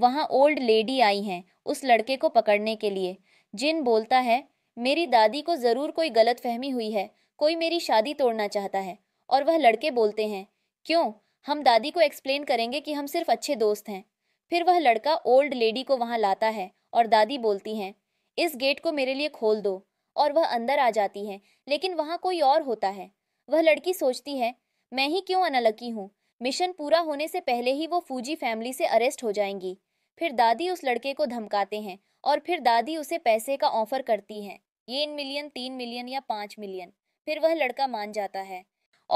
वहाँ ओल्ड लेडी आई हैं उस लड़के को पकड़ने के लिए जिन बोलता है मेरी दादी को ज़रूर कोई गलत फहमी हुई है कोई मेरी शादी तोड़ना चाहता है और वह लड़के बोलते हैं क्यों हम दादी को एक्सप्लेन करेंगे कि हम सिर्फ अच्छे दोस्त हैं फिर वह लड़का ओल्ड लेडी को वहाँ लाता है और दादी बोलती हैं इस गेट को मेरे लिए खोल दो और वह अंदर आ जाती है लेकिन वहाँ कोई और होता है वह लड़की सोचती है मैं ही क्यों अनलकी हूँ मिशन पूरा होने से पहले ही वो फूजी फैमिली से अरेस्ट हो जाएंगी फिर दादी उस लड़के को धमकाते हैं और फिर दादी उसे पैसे का ऑफर करती है ये इन मिलियन तीन मिलियन या पाँच मिलियन फिर वह लड़का मान जाता है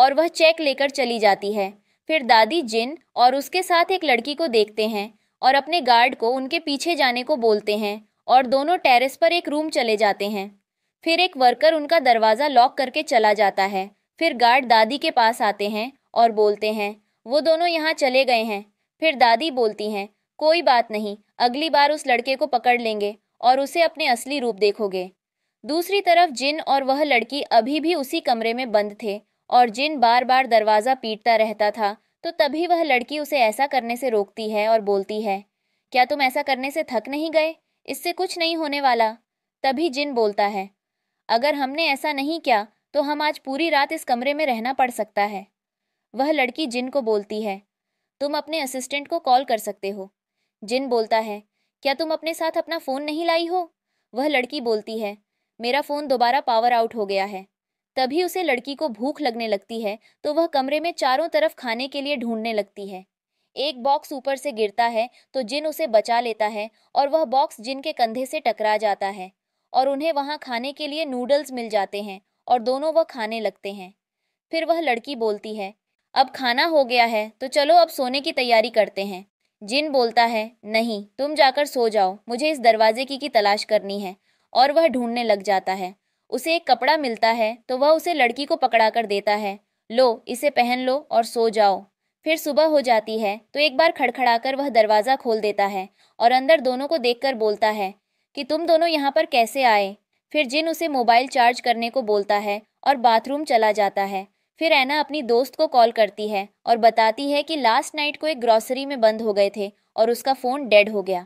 और वह चेक लेकर चली जाती है फिर दादी जिन और उसके साथ एक लड़की को देखते हैं और अपने गार्ड को उनके पीछे जाने को बोलते हैं और दोनों टेरेस पर एक रूम चले जाते हैं फिर एक वर्कर उनका दरवाज़ा लॉक करके चला जाता है फिर गार्ड दादी के पास आते हैं और बोलते हैं वो दोनों यहाँ चले गए हैं फिर दादी बोलती हैं कोई बात नहीं अगली बार उस लड़के को पकड़ लेंगे और उसे अपने असली रूप देखोगे दूसरी तरफ जिन और वह लड़की अभी भी उसी कमरे में बंद थे और जिन बार बार दरवाज़ा पीटता रहता था तो तभी वह लड़की उसे ऐसा करने से रोकती है और बोलती है क्या तुम ऐसा करने से थक नहीं गए इससे कुछ नहीं होने वाला तभी जिन बोलता है अगर हमने ऐसा नहीं किया तो हम आज पूरी रात इस कमरे में रहना पड़ सकता है वह लड़की जिन को बोलती है तुम अपने असिस्टेंट को कॉल कर सकते हो जिन बोलता है क्या तुम अपने साथ अपना फ़ोन नहीं लाई हो वह लड़की बोलती है मेरा फ़ोन दोबारा पावर आउट हो गया है तभी उसे लड़की को भूख लगने लगती है तो वह कमरे में चारों तरफ खाने के लिए ढूंढने लगती है एक बॉक्स ऊपर से गिरता है तो जिन उसे बचा लेता है और वह बॉक्स जिन के कंधे से टकरा जाता है और उन्हें वहाँ खाने के लिए नूडल्स मिल जाते हैं और दोनों वह खाने लगते हैं फिर वह लड़की बोलती है अब खाना हो गया है तो चलो अब सोने की तैयारी करते हैं जिन बोलता है नहीं तुम जाकर सो जाओ मुझे इस दरवाजे की की तलाश करनी है और वह ढूंढने लग जाता है उसे एक कपड़ा मिलता है तो वह उसे लड़की को पकड़ा कर देता है लो इसे पहन लो और सो जाओ फिर सुबह हो जाती है तो एक बार खड़खड़ाकर वह दरवाज़ा खोल देता है और अंदर दोनों को देखकर बोलता है कि तुम दोनों यहाँ पर कैसे आए फिर जिन उसे मोबाइल चार्ज करने को बोलता है और बाथरूम चला जाता है फिर ऐना अपनी दोस्त को कॉल करती है और बताती है कि लास्ट नाइट को एक ग्रॉसरी में बंद हो गए थे और उसका फ़ोन डेड हो गया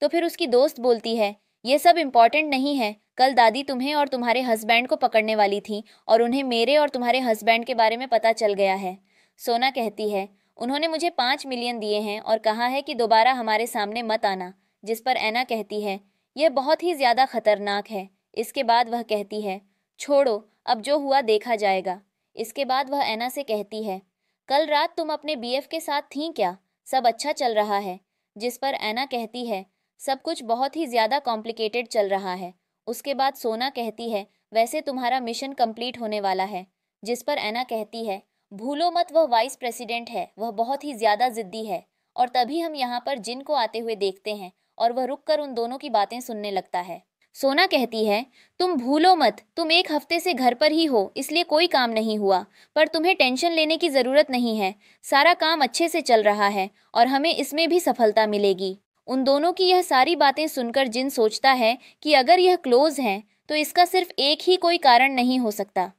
तो फिर उसकी दोस्त बोलती है ये सब इम्पॉर्टेंट नहीं है कल दादी तुम्हें और तुम्हारे हस्बैंड को पकड़ने वाली थी और उन्हें मेरे और तुम्हारे हस्बैंड के बारे में पता चल गया है सोना कहती है उन्होंने मुझे पाँच मिलियन दिए हैं और कहा है कि दोबारा हमारे सामने मत आना जिस पर ऐना कहती है यह बहुत ही ज़्यादा खतरनाक है इसके बाद वह कहती है छोड़ो अब जो हुआ देखा जाएगा इसके बाद वह ऐना से कहती है कल रात तुम अपने बी के साथ थीं क्या सब अच्छा चल रहा है जिस पर ऐना कहती है सब कुछ बहुत ही ज़्यादा कॉम्प्लिकेटेड चल रहा है उसके बाद सोना कहती है वैसे तुम्हारा मिशन कंप्लीट होने वाला है जिस पर ऐना कहती है भूलो मत वह वाइस प्रेसिडेंट है वह बहुत ही ज्यादा जिद्दी है और तभी हम यहाँ पर जिन को आते हुए देखते हैं और वह रुक कर उन दोनों की बातें सुनने लगता है सोना कहती है तुम भूलो मत तुम एक हफ्ते से घर पर ही हो इसलिए कोई काम नहीं हुआ पर तुम्हें टेंशन लेने की ज़रूरत नहीं है सारा काम अच्छे से चल रहा है और हमें इसमें भी सफलता मिलेगी उन दोनों की यह सारी बातें सुनकर जिन सोचता है कि अगर यह क्लोज हैं तो इसका सिर्फ एक ही कोई कारण नहीं हो सकता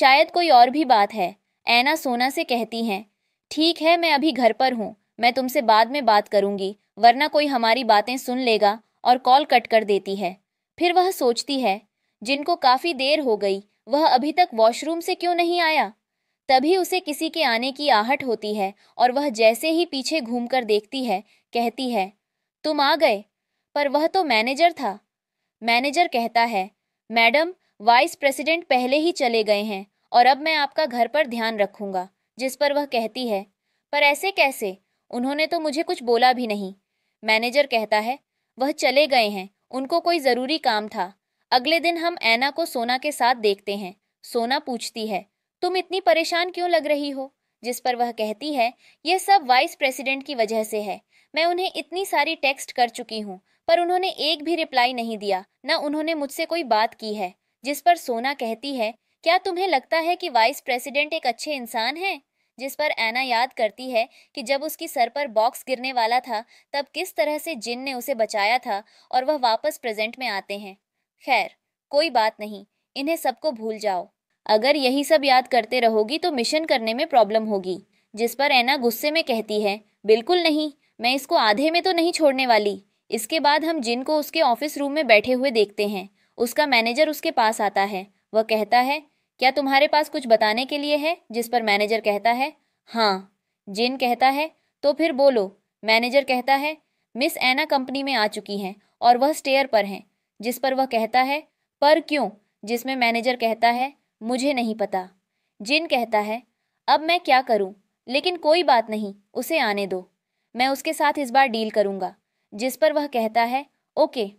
शायद कोई और भी बात है ऐना सोना से कहती हैं ठीक है मैं अभी घर पर हूँ मैं तुमसे बाद में बात करूँगी वरना कोई हमारी बातें सुन लेगा और कॉल कट कर देती है फिर वह सोचती है जिनको काफ़ी देर हो गई वह अभी तक वॉशरूम से क्यों नहीं आया तभी उसे किसी के आने की आहट होती है और वह जैसे ही पीछे घूमकर देखती है कहती है तुम आ गए पर वह तो मैनेजर था मैनेजर कहता है मैडम वाइस प्रेसिडेंट पहले ही चले गए हैं और अब मैं आपका घर पर ध्यान रखूंगा जिस पर वह कहती है पर ऐसे कैसे उन्होंने तो मुझे कुछ बोला भी नहीं मैनेजर कहता है वह चले गए हैं उनको कोई ज़रूरी काम था अगले दिन हम ऐना को सोना के साथ देखते हैं सोना पूछती है तुम इतनी परेशान क्यों लग रही हो जिस पर वह कहती है यह सब वाइस प्रेसिडेंट की वजह से है मैं उन्हें इतनी सारी टेक्स्ट कर चुकी हूँ पर उन्होंने एक भी रिप्लाई नहीं दिया न उन्होंने मुझसे कोई बात की है जिस पर सोना कहती है क्या तुम्हें लगता है कि वाइस प्रेसिडेंट एक अच्छे इंसान हैं जिस पर ऐना याद करती है कि जब उसकी सर पर बॉक्स गिरने वाला था तब किस तरह से जिन ने उसे बचाया था और वह वापस प्रेजेंट में आते हैं खैर कोई बात नहीं इन्हें सबको भूल जाओ अगर यही सब याद करते रहोगी तो मिशन करने में प्रॉब्लम होगी जिस पर ऐना गुस्से में कहती है बिल्कुल नहीं मैं इसको आधे में तो नहीं छोड़ने वाली इसके बाद हम जिन को उसके ऑफिस रूम में बैठे हुए देखते हैं उसका मैनेजर उसके पास आता है वह कहता है क्या तुम्हारे पास कुछ बताने के लिए है जिस पर मैनेजर कहता है हाँ जिन कहता है तो फिर बोलो मैनेजर कहता है मिस एना कंपनी में आ चुकी हैं और वह स्टेयर पर हैं जिस पर वह कहता है पर क्यों जिसमें मैनेजर कहता है मुझे नहीं पता जिन कहता है अब मैं क्या करूं लेकिन कोई बात नहीं उसे आने दो मैं उसके साथ इस बार डील करूंगा जिस पर वह कहता है ओके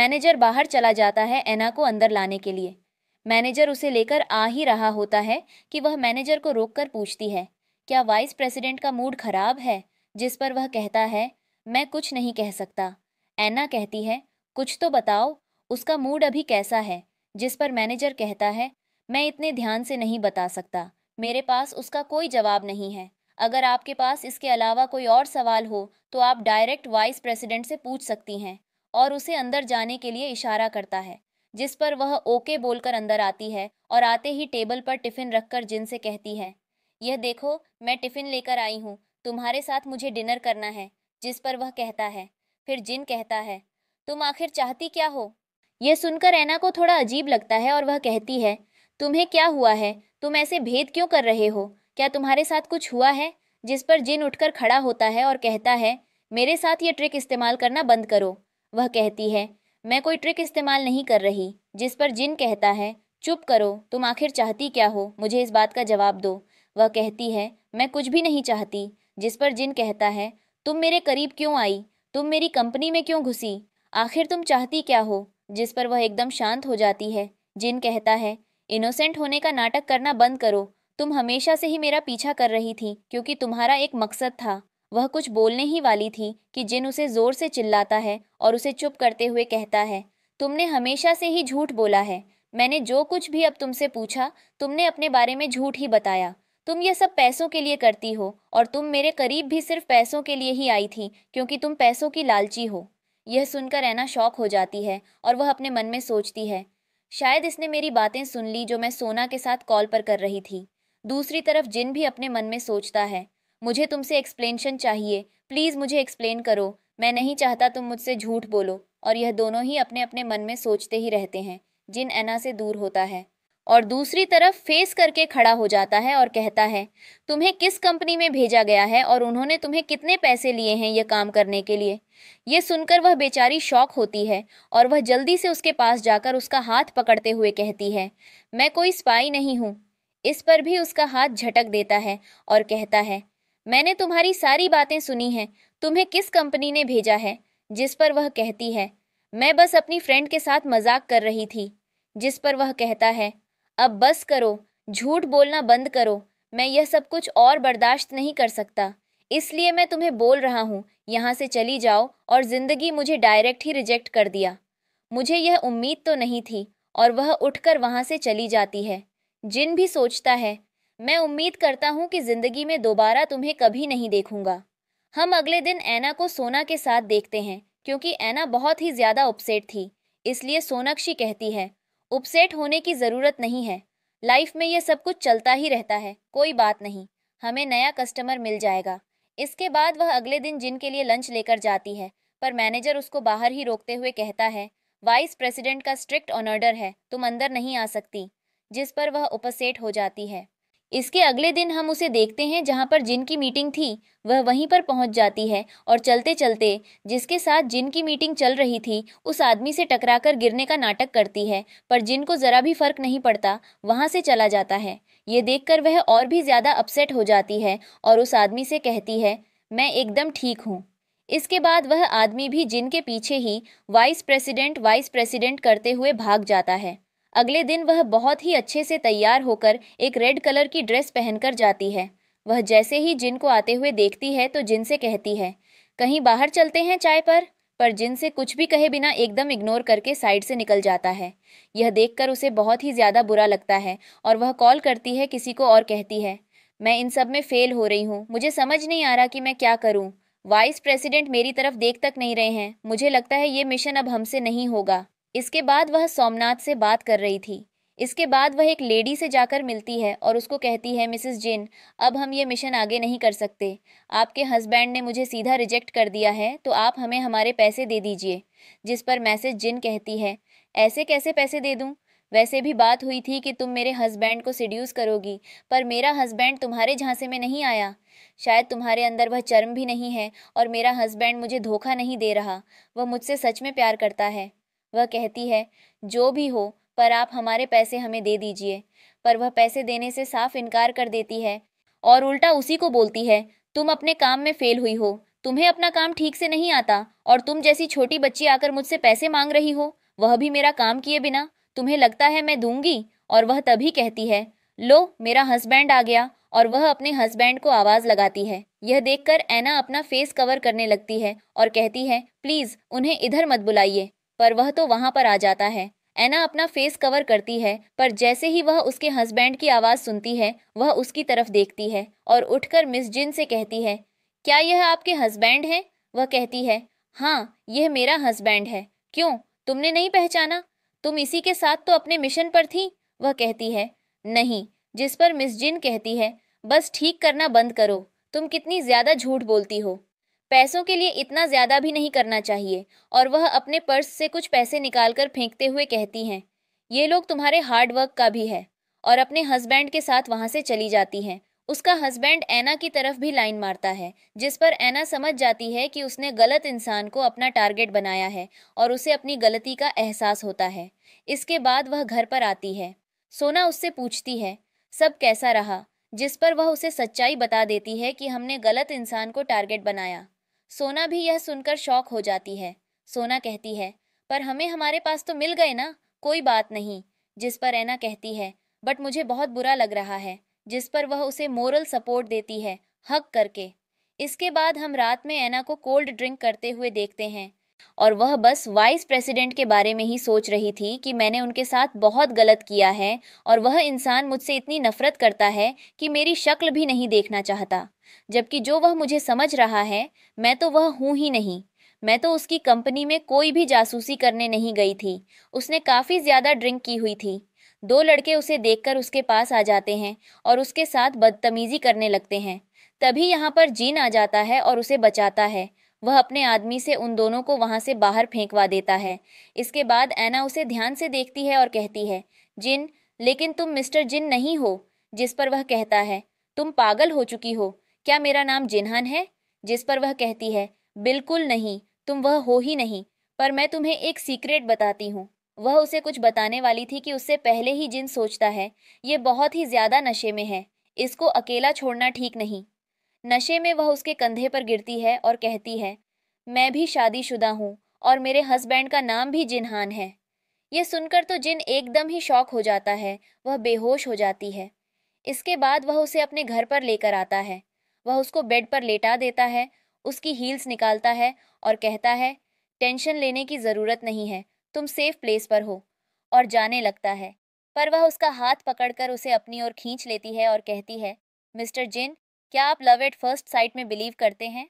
मैनेजर बाहर चला जाता है एना को अंदर लाने के लिए मैनेजर उसे लेकर आ ही रहा होता है कि वह मैनेजर को रोककर पूछती है क्या वाइस प्रेसिडेंट का मूड खराब है जिस पर वह कहता है मैं कुछ नहीं कह सकता ऐना कहती है कुछ तो बताओ उसका मूड अभी कैसा है जिस पर मैनेजर कहता है मैं इतने ध्यान से नहीं बता सकता मेरे पास उसका कोई जवाब नहीं है अगर आपके पास इसके अलावा कोई और सवाल हो तो आप डायरेक्ट वाइस प्रेसिडेंट से पूछ सकती हैं और उसे अंदर जाने के लिए इशारा करता है जिस पर वह ओके बोलकर अंदर आती है और आते ही टेबल पर टिफ़िन रखकर जिन से कहती है यह देखो मैं टिफ़िन लेकर आई हूँ तुम्हारे साथ मुझे डिनर करना है जिस पर वह कहता है फिर जिन कहता है तुम आखिर चाहती क्या हो यह सुनकर ऐना को थोड़ा अजीब लगता है और वह कहती है तुम्हें क्या हुआ है तुम ऐसे भेद क्यों कर रहे हो क्या तुम्हारे साथ कुछ हुआ है जिस पर जिन उठकर खड़ा होता है और कहता है मेरे साथ ये ट्रिक इस्तेमाल करना बंद करो वह कहती है मैं कोई ट्रिक इस्तेमाल नहीं कर रही जिस पर जिन कहता है चुप करो तुम आखिर चाहती क्या हो मुझे इस बात का जवाब दो वह कहती है मैं कुछ भी नहीं चाहती जिस पर जिन कहता है तुम मेरे करीब क्यों आई तुम मेरी कंपनी में क्यों घुसी आखिर तुम चाहती क्या हो जिस पर वह एकदम शांत हो जाती है जिन कहता है इनोसेंट होने का नाटक करना बंद करो तुम हमेशा से ही मेरा पीछा कर रही थी क्योंकि तुम्हारा एक मकसद था वह कुछ बोलने ही वाली थी कि जिन उसे जोर से चिल्लाता है और उसे चुप करते हुए कहता है तुमने हमेशा से ही झूठ बोला है मैंने जो कुछ भी अब तुमसे पूछा तुमने अपने बारे में झूठ ही बताया तुम यह सब पैसों के लिए करती हो और तुम मेरे करीब भी सिर्फ पैसों के लिए ही आई थी क्योंकि तुम पैसों की लालची हो यह सुनकर ऐना शौक हो जाती है और वह अपने मन में सोचती है शायद इसने मेरी बातें सुन ली जो मैं सोना के साथ कॉल पर कर रही थी दूसरी तरफ जिन भी अपने मन में सोचता है मुझे तुमसे एक्सप्लेनशन चाहिए प्लीज़ मुझे एक्सप्लेन करो मैं नहीं चाहता तुम मुझसे झूठ बोलो और यह दोनों ही अपने अपने मन में सोचते ही रहते हैं जिन एना से दूर होता है और दूसरी तरफ फेस करके खड़ा हो जाता है और कहता है तुम्हें किस कंपनी में भेजा गया है और उन्होंने तुम्हें कितने पैसे लिए हैं यह काम करने के लिए यह सुनकर वह बेचारी शौक होती है और वह जल्दी से उसके पास जाकर उसका हाथ पकड़ते हुए कहती है मैं कोई स्पाई नहीं हूँ इस पर भी उसका हाथ झटक देता है और कहता है मैंने तुम्हारी सारी बातें सुनी हैं तुम्हें किस कंपनी ने भेजा है जिस पर वह कहती है मैं बस अपनी फ्रेंड के साथ मजाक कर रही थी जिस पर वह कहता है अब बस करो झूठ बोलना बंद करो मैं यह सब कुछ और बर्दाश्त नहीं कर सकता इसलिए मैं तुम्हें बोल रहा हूँ यहाँ से चली जाओ और ज़िंदगी मुझे डायरेक्ट ही रिजेक्ट कर दिया मुझे यह उम्मीद तो नहीं थी और वह उठकर वहाँ से चली जाती है जिन भी सोचता है मैं उम्मीद करता हूँ कि जिंदगी में दोबारा तुम्हें कभी नहीं देखूंगा हम अगले दिन ऐना को सोना के साथ देखते हैं क्योंकि ऐना बहुत ही ज्यादा उपसेट थी इसलिए सोनाक्षी कहती है उपसेट होने की जरूरत नहीं है लाइफ में यह सब कुछ चलता ही रहता है कोई बात नहीं हमें नया कस्टमर मिल जाएगा इसके बाद वह अगले दिन जिन के लिए लंच लेकर जाती है पर मैनेजर उसको बाहर ही रोकते हुए कहता है वाइस प्रेसिडेंट का स्ट्रिक्ट ऑनर्डर है तुम अंदर नहीं आ सकती जिस पर वह उपसेट हो जाती है इसके अगले दिन हम उसे देखते हैं जहाँ पर जिन की मीटिंग थी वह वहीं पर पहुँच जाती है और चलते चलते जिसके साथ जिन की मीटिंग चल रही थी उस आदमी से टकराकर गिरने का नाटक करती है पर जिन को ज़रा भी फर्क नहीं पड़ता वहाँ से चला जाता है ये देखकर वह और भी ज़्यादा अपसेट हो जाती है और उस आदमी से कहती है मैं एकदम ठीक हूँ इसके बाद वह आदमी भी जिनके पीछे ही वाइस प्रेसिडेंट वाइस प्रेसिडेंट करते हुए भाग जाता है अगले दिन वह बहुत ही अच्छे से तैयार होकर एक रेड कलर की ड्रेस पहनकर जाती है वह जैसे ही जिन को आते हुए देखती है तो जिन से कहती है कहीं बाहर चलते हैं चाय पर पर जिन से कुछ भी कहे बिना एकदम इग्नोर करके साइड से निकल जाता है यह देखकर उसे बहुत ही ज़्यादा बुरा लगता है और वह कॉल करती है किसी को और कहती है मैं इन सब में फेल हो रही हूँ मुझे समझ नहीं आ रहा कि मैं क्या करूँ वाइस प्रेसिडेंट मेरी तरफ देख तक नहीं रहे हैं मुझे लगता है ये मिशन अब हमसे नहीं होगा इसके बाद वह सोमनाथ से बात कर रही थी इसके बाद वह एक लेडी से जाकर मिलती है और उसको कहती है मिसेस जिन अब हम ये मिशन आगे नहीं कर सकते आपके हस्बैंड ने मुझे सीधा रिजेक्ट कर दिया है तो आप हमें हमारे पैसे दे दीजिए जिस पर मैसेज जिन कहती है ऐसे कैसे पैसे दे दूँ वैसे भी बात हुई थी कि तुम मेरे हस्बैंड को सिड्यूस करोगी पर मेरा हस्बैंड तुम्हारे झांसे में नहीं आया शायद तुम्हारे अंदर वह चर्म भी नहीं है और मेरा हस्बैंड मुझे धोखा नहीं दे रहा वह मुझसे सच में प्यार करता है वह कहती है जो भी हो पर आप हमारे पैसे हमें दे दीजिए पर वह पैसे देने से साफ इनकार कर देती है और उल्टा उसी को बोलती है तुम अपने काम में फेल हुई हो तुम्हें अपना काम ठीक से नहीं आता और तुम जैसी छोटी बच्ची आकर मुझसे पैसे मांग रही हो वह भी मेरा काम किए बिना तुम्हें लगता है मैं दूंगी और वह तभी कहती है लो मेरा हस्बैंड आ गया और वह अपने हस्बैंड को आवाज लगाती है यह देखकर ऐना अपना फेस कवर करने लगती है और कहती है प्लीज उन्हें इधर मत बुलाइए पर वह तो वहां पर आ जाता है एना अपना फेस कवर करती है पर जैसे ही वह उसके हस्बैंड की आवाज़ सुनती है वह उसकी तरफ देखती है और उठकर मिस जिन से कहती है क्या यह आपके हस्बैंड हैं वह कहती है हाँ यह मेरा हस्बैंड है क्यों तुमने नहीं पहचाना तुम इसी के साथ तो अपने मिशन पर थी वह कहती है नहीं जिस पर मिस जिन कहती है बस ठीक करना बंद करो तुम कितनी ज़्यादा झूठ बोलती हो पैसों के लिए इतना ज़्यादा भी नहीं करना चाहिए और वह अपने पर्स से कुछ पैसे निकालकर फेंकते हुए कहती हैं ये लोग तुम्हारे हार्ड वर्क का भी है और अपने हस्बैंड के साथ वहाँ से चली जाती हैं उसका हस्बैंड ऐना की तरफ भी लाइन मारता है जिस पर ऐना समझ जाती है कि उसने गलत इंसान को अपना टारगेट बनाया है और उसे अपनी गलती का एहसास होता है इसके बाद वह घर पर आती है सोना उससे पूछती है सब कैसा रहा जिस पर वह उसे सच्चाई बता देती है कि हमने गलत इंसान को टारगेट बनाया सोना भी यह सुनकर शौक हो जाती है सोना कहती है पर हमें हमारे पास तो मिल गए ना कोई बात नहीं जिस पर ऐना कहती है बट मुझे बहुत बुरा लग रहा है जिस पर वह उसे मोरल सपोर्ट देती है हक करके इसके बाद हम रात में ऐना को कोल्ड ड्रिंक करते हुए देखते हैं और वह बस वाइस प्रेसिडेंट के बारे में ही सोच रही थी कि मैंने उनके साथ बहुत गलत किया है और वह इंसान मुझसे इतनी नफरत करता है कि मेरी शक्ल भी नहीं देखना चाहता जबकि जो वह मुझे समझ रहा है मैं तो वह हूँ ही नहीं मैं तो उसकी कंपनी में कोई भी जासूसी करने नहीं गई थी उसने काफ़ी ज़्यादा ड्रिंक की हुई थी दो लड़के उसे देखकर उसके पास आ जाते हैं और उसके साथ बदतमीजी करने लगते हैं तभी यहाँ पर जीन आ जाता है और उसे बचाता है वह अपने आदमी से उन दोनों को वहां से बाहर फेंकवा देता है इसके बाद ऐना उसे ध्यान से देखती है और कहती है जिन लेकिन तुम मिस्टर जिन नहीं हो जिस पर वह कहता है तुम पागल हो चुकी हो क्या मेरा नाम जिन्हन है जिस पर वह कहती है बिल्कुल नहीं तुम वह हो ही नहीं पर मैं तुम्हें एक सीक्रेट बताती हूँ वह उसे कुछ बताने वाली थी कि उससे पहले ही जिन सोचता है ये बहुत ही ज्यादा नशे में है इसको अकेला छोड़ना ठीक नहीं नशे में वह उसके कंधे पर गिरती है और कहती है मैं भी शादीशुदा हूँ और मेरे हस्बैंड का नाम भी जिनहान है यह सुनकर तो जिन एकदम ही शौक हो जाता है वह बेहोश हो जाती है इसके बाद वह उसे अपने घर पर लेकर आता है वह उसको बेड पर लेटा देता है उसकी हील्स निकालता है और कहता है टेंशन लेने की ज़रूरत नहीं है तुम सेफ प्लेस पर हो और जाने लगता है पर वह उसका हाथ पकड़कर उसे अपनी ओर खींच लेती है और कहती है मिस्टर जिन क्या आप लव एट फर्स्ट साइट में बिलीव करते हैं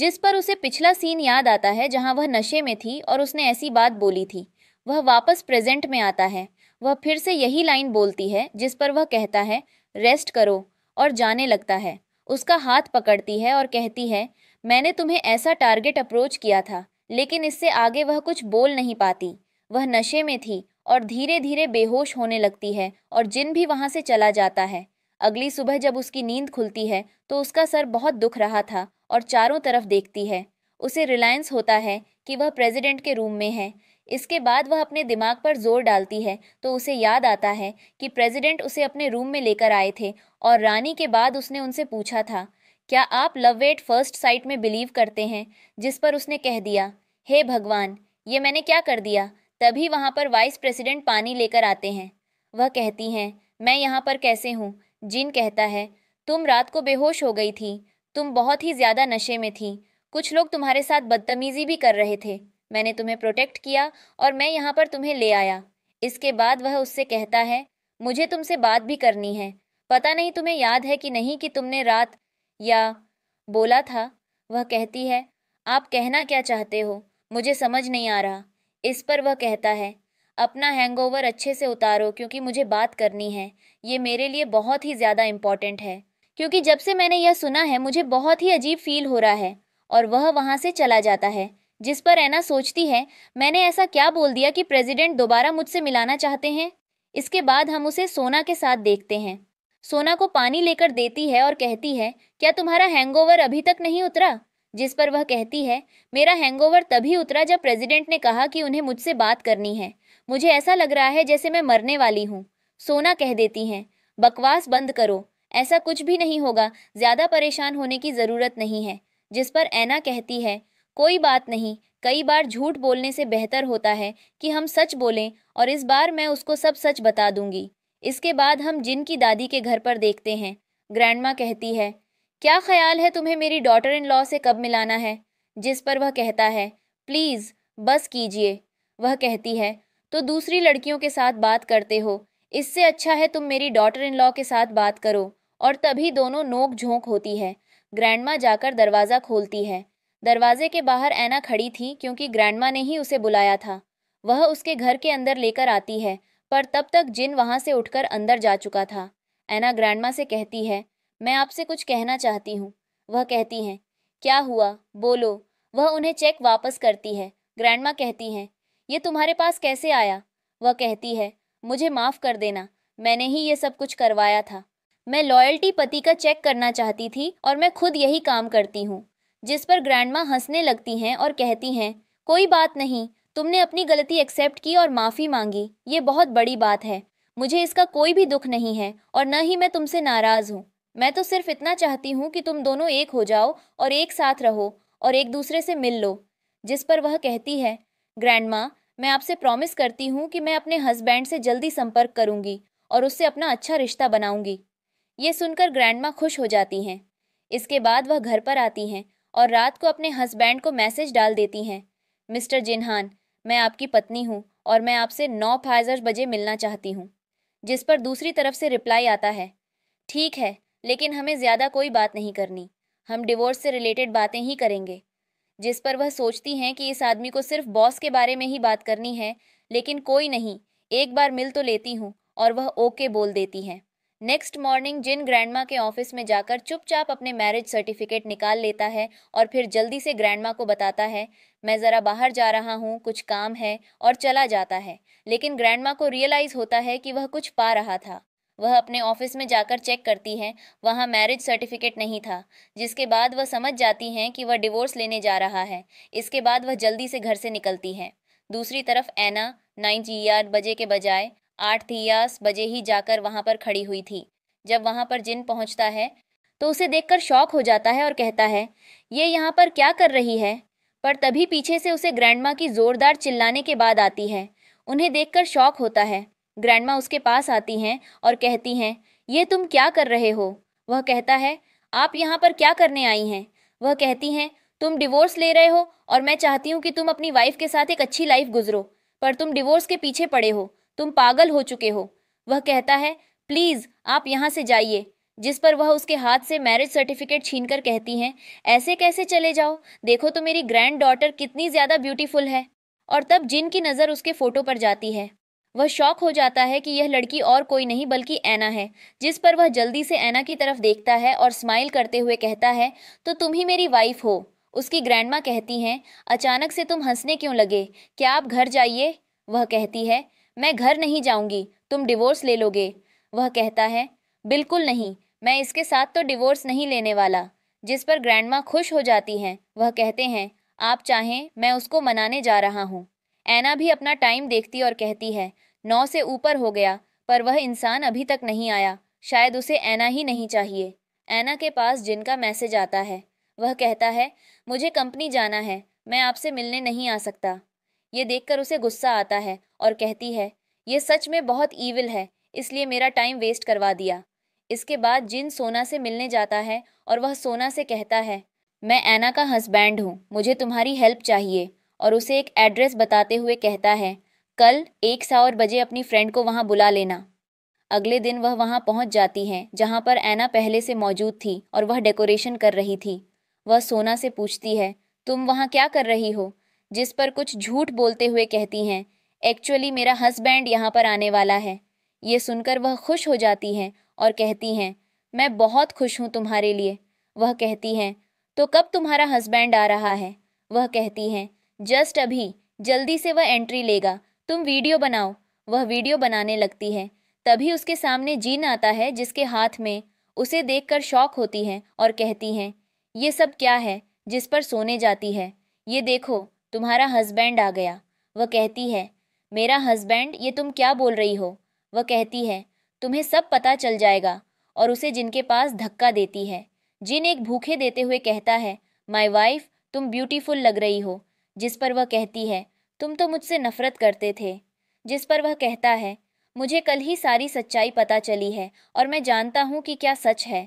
जिस पर उसे पिछला सीन याद आता है जहां वह नशे में थी और उसने ऐसी बात बोली थी वह वापस प्रेजेंट में आता है वह फिर से यही लाइन बोलती है जिस पर वह कहता है रेस्ट करो और जाने लगता है उसका हाथ पकड़ती है और कहती है मैंने तुम्हें ऐसा टारगेट अप्रोच किया था लेकिन इससे आगे वह कुछ बोल नहीं पाती वह नशे में थी और धीरे धीरे बेहोश होने लगती है और जिन भी वहाँ से चला जाता है अगली सुबह जब उसकी नींद खुलती है तो उसका सर बहुत दुख रहा था और चारों तरफ देखती है उसे रिलायंस होता है कि वह प्रेसिडेंट के रूम में है इसके बाद वह अपने दिमाग पर जोर डालती है तो उसे याद आता है कि प्रेसिडेंट उसे अपने रूम में लेकर आए थे और रानी के बाद उसने उनसे पूछा था क्या आप लव एट फर्स्ट साइट में बिलीव करते हैं जिस पर उसने कह दिया हे hey भगवान ये मैंने क्या कर दिया तभी वहाँ पर वाइस प्रेसिडेंट पानी लेकर आते हैं वह कहती हैं मैं यहाँ पर कैसे हूँ जिन कहता है तुम रात को बेहोश हो गई थी तुम बहुत ही ज़्यादा नशे में थी कुछ लोग तुम्हारे साथ बदतमीजी भी कर रहे थे मैंने तुम्हें प्रोटेक्ट किया और मैं यहाँ पर तुम्हें ले आया इसके बाद वह उससे कहता है मुझे तुमसे बात भी करनी है पता नहीं तुम्हें याद है कि नहीं कि तुमने रात या बोला था वह कहती है आप कहना क्या चाहते हो मुझे समझ नहीं आ रहा इस पर वह कहता है अपना हैंगओवर अच्छे से उतारो क्योंकि मुझे बात करनी है ये मेरे लिए बहुत ही ज़्यादा इम्पॉर्टेंट है क्योंकि जब से मैंने यह सुना है मुझे बहुत ही अजीब फील हो रहा है और वह वहाँ से चला जाता है जिस पर ऐना सोचती है मैंने ऐसा क्या बोल दिया कि प्रेसिडेंट दोबारा मुझसे मिलाना चाहते हैं इसके बाद हम उसे सोना के साथ देखते हैं सोना को पानी लेकर देती है और कहती है क्या तुम्हारा हैंगओवर अभी तक नहीं उतरा जिस पर वह कहती है मेरा हैंगओवर तभी उतरा जब प्रेसिडेंट ने कहा कि उन्हें मुझसे बात करनी है मुझे ऐसा लग रहा है जैसे मैं मरने वाली हूँ सोना कह देती हैं बकवास बंद करो ऐसा कुछ भी नहीं होगा ज़्यादा परेशान होने की ज़रूरत नहीं है जिस पर ऐना कहती है कोई बात नहीं कई बार झूठ बोलने से बेहतर होता है कि हम सच बोलें और इस बार मैं उसको सब सच बता दूंगी इसके बाद हम जिन की दादी के घर पर देखते हैं ग्रैंडमा कहती है क्या ख्याल है तुम्हें मेरी डॉटर इन लॉ से कब मिलाना है जिस पर वह कहता है प्लीज़ बस कीजिए वह कहती है तो दूसरी लड़कियों के साथ बात करते हो इससे अच्छा है तुम मेरी डॉटर इन लॉ के साथ बात करो और तभी दोनों नोक झोंक होती है ग्रैंडमा जाकर दरवाज़ा खोलती है दरवाजे के बाहर ऐना खड़ी थी क्योंकि ग्रैंडमा ने ही उसे बुलाया था वह उसके घर के अंदर लेकर आती है पर तब तक जिन वहाँ से उठकर अंदर जा चुका था ऐना ग्रैंडमा से कहती है मैं आपसे कुछ कहना चाहती हूँ वह कहती हैं क्या हुआ बोलो वह उन्हें चेक वापस करती है ग्रैंडमा कहती हैं ये तुम्हारे पास कैसे आया वह कहती है मुझे माफ़ कर देना मैंने ही ये सब कुछ करवाया था मैं लॉयल्टी पति का चेक करना चाहती थी और मैं खुद यही काम करती हूँ जिस पर ग्रैंडमा हंसने लगती हैं और कहती हैं कोई बात नहीं तुमने अपनी गलती एक्सेप्ट की और माफ़ी मांगी ये बहुत बड़ी बात है मुझे इसका कोई भी दुख नहीं है और न ही मैं तुमसे नाराज़ हूँ मैं तो सिर्फ इतना चाहती हूँ कि तुम दोनों एक हो जाओ और एक साथ रहो और एक दूसरे से मिल लो जिस पर वह कहती है माँ मैं आपसे प्रॉमिस करती हूँ कि मैं अपने हस्बैंड से जल्दी संपर्क करूँगी और उससे अपना अच्छा रिश्ता बनाऊँगी ये सुनकर ग्रैंडमा खुश हो जाती हैं इसके बाद वह घर पर आती हैं और रात को अपने हस्बैंड को मैसेज डाल देती हैं मिस्टर जिन्हान मैं आपकी पत्नी हूँ और मैं आपसे नौ फाइजर बजे मिलना चाहती हूँ जिस पर दूसरी तरफ से रिप्लाई आता है ठीक है लेकिन हमें ज़्यादा कोई बात नहीं करनी हम डिवोर्स से रिलेटेड बातें ही करेंगे जिस पर वह सोचती हैं कि इस आदमी को सिर्फ बॉस के बारे में ही बात करनी है लेकिन कोई नहीं एक बार मिल तो लेती हूँ और वह ओके बोल देती हैं नेक्स्ट मॉर्निंग जिन ग्रैंडमा के ऑफिस में जाकर चुपचाप अपने मैरिज सर्टिफिकेट निकाल लेता है और फिर जल्दी से ग्रैंडमा को बताता है मैं ज़रा बाहर जा रहा हूँ कुछ काम है और चला जाता है लेकिन ग्रैंडमा को रियलाइज़ होता है कि वह कुछ पा रहा था वह अपने ऑफिस में जाकर चेक करती है वहाँ मैरिज सर्टिफिकेट नहीं था जिसके बाद वह समझ जाती हैं कि वह डिवोर्स लेने जा रहा है इसके बाद वह जल्दी से घर से निकलती है दूसरी तरफ एना नाइन जी बजे के बजाय आठ थियास बजे ही जाकर वहाँ पर खड़ी हुई थी जब वहाँ पर जिन पहुँचता है तो उसे देखकर शौक हो जाता है और कहता है ये यहाँ पर क्या कर रही है पर तभी पीछे से उसे ग्रैंडमा की जोरदार चिल्लाने के बाद आती है उन्हें देखकर शौक होता है ग्रैंडमा उसके पास आती हैं और कहती हैं ये तुम क्या कर रहे हो वह कहता है आप यहाँ पर क्या करने आई हैं वह कहती हैं तुम डिवोर्स ले रहे हो और मैं चाहती हूँ कि तुम अपनी वाइफ के साथ एक अच्छी लाइफ गुजरो पर तुम डिवोर्स के पीछे पड़े हो तुम पागल हो चुके हो वह कहता है प्लीज़ आप यहाँ से जाइए जिस पर वह उसके हाथ से मैरिज सर्टिफिकेट छीनकर कहती हैं ऐसे कैसे चले जाओ देखो तो मेरी ग्रैंड डॉटर कितनी ज़्यादा ब्यूटीफुल है और तब जिन की नज़र उसके फ़ोटो पर जाती है वह शौक हो जाता है कि यह लड़की और कोई नहीं बल्कि ऐना है जिस पर वह जल्दी से ऐना की तरफ देखता है और स्माइल करते हुए कहता है तो तुम ही मेरी वाइफ हो उसकी ग्रैंडमा कहती हैं अचानक से तुम हंसने क्यों लगे क्या आप घर जाइए वह कहती है मैं घर नहीं जाऊंगी तुम डिवोर्स ले लोगे वह कहता है बिल्कुल नहीं मैं इसके साथ तो डिवोर्स नहीं लेने वाला जिस पर ग्रैंडमा खुश हो जाती हैं वह कहते हैं आप चाहें मैं उसको मनाने जा रहा हूँ ऐना भी अपना टाइम देखती और कहती है नौ से ऊपर हो गया पर वह इंसान अभी तक नहीं आया शायद उसे ऐना ही नहीं चाहिए ऐना के पास जिनका मैसेज आता है वह कहता है मुझे कंपनी जाना है मैं आपसे मिलने नहीं आ सकता ये देखकर उसे गुस्सा आता है और कहती है ये सच में बहुत ईविल है इसलिए मेरा टाइम वेस्ट करवा दिया इसके बाद जिन सोना से मिलने जाता है और वह सोना से कहता है मैं ऐना का हस्बैंड हूँ मुझे तुम्हारी हेल्प चाहिए और उसे एक एड्रेस बताते हुए कहता है कल एक सावर बजे अपनी फ्रेंड को वहाँ बुला लेना अगले दिन वह वहाँ पहुँच जाती है जहाँ पर ऐना पहले से मौजूद थी और वह डेकोरेशन कर रही थी वह सोना से पूछती है तुम वहाँ क्या कर रही हो जिस पर कुछ झूठ बोलते हुए कहती हैं एक्चुअली मेरा हस्बैंड यहाँ पर आने वाला है ये सुनकर वह खुश हो जाती हैं और कहती हैं मैं बहुत खुश हूँ तुम्हारे लिए वह कहती हैं तो कब तुम्हारा हस्बैंड आ रहा है वह कहती हैं जस्ट अभी जल्दी से वह एंट्री लेगा तुम वीडियो बनाओ वह वीडियो बनाने लगती है तभी उसके सामने जीन आता है जिसके हाथ में उसे देखकर शौक होती है और कहती हैं ये सब क्या है जिस पर सोने जाती है ये देखो तुम्हारा हस्बैंड आ गया वह कहती है मेरा हस्बैंड ये तुम क्या बोल रही हो वह कहती है तुम्हें सब पता चल जाएगा और उसे जिनके पास धक्का देती है जिन एक भूखे देते हुए कहता है माई वाइफ तुम ब्यूटीफुल लग रही हो जिस पर वह कहती है तुम तो मुझसे नफरत करते थे जिस पर वह कहता है मुझे कल ही सारी सच्चाई पता चली है और मैं जानता हूँ कि क्या सच है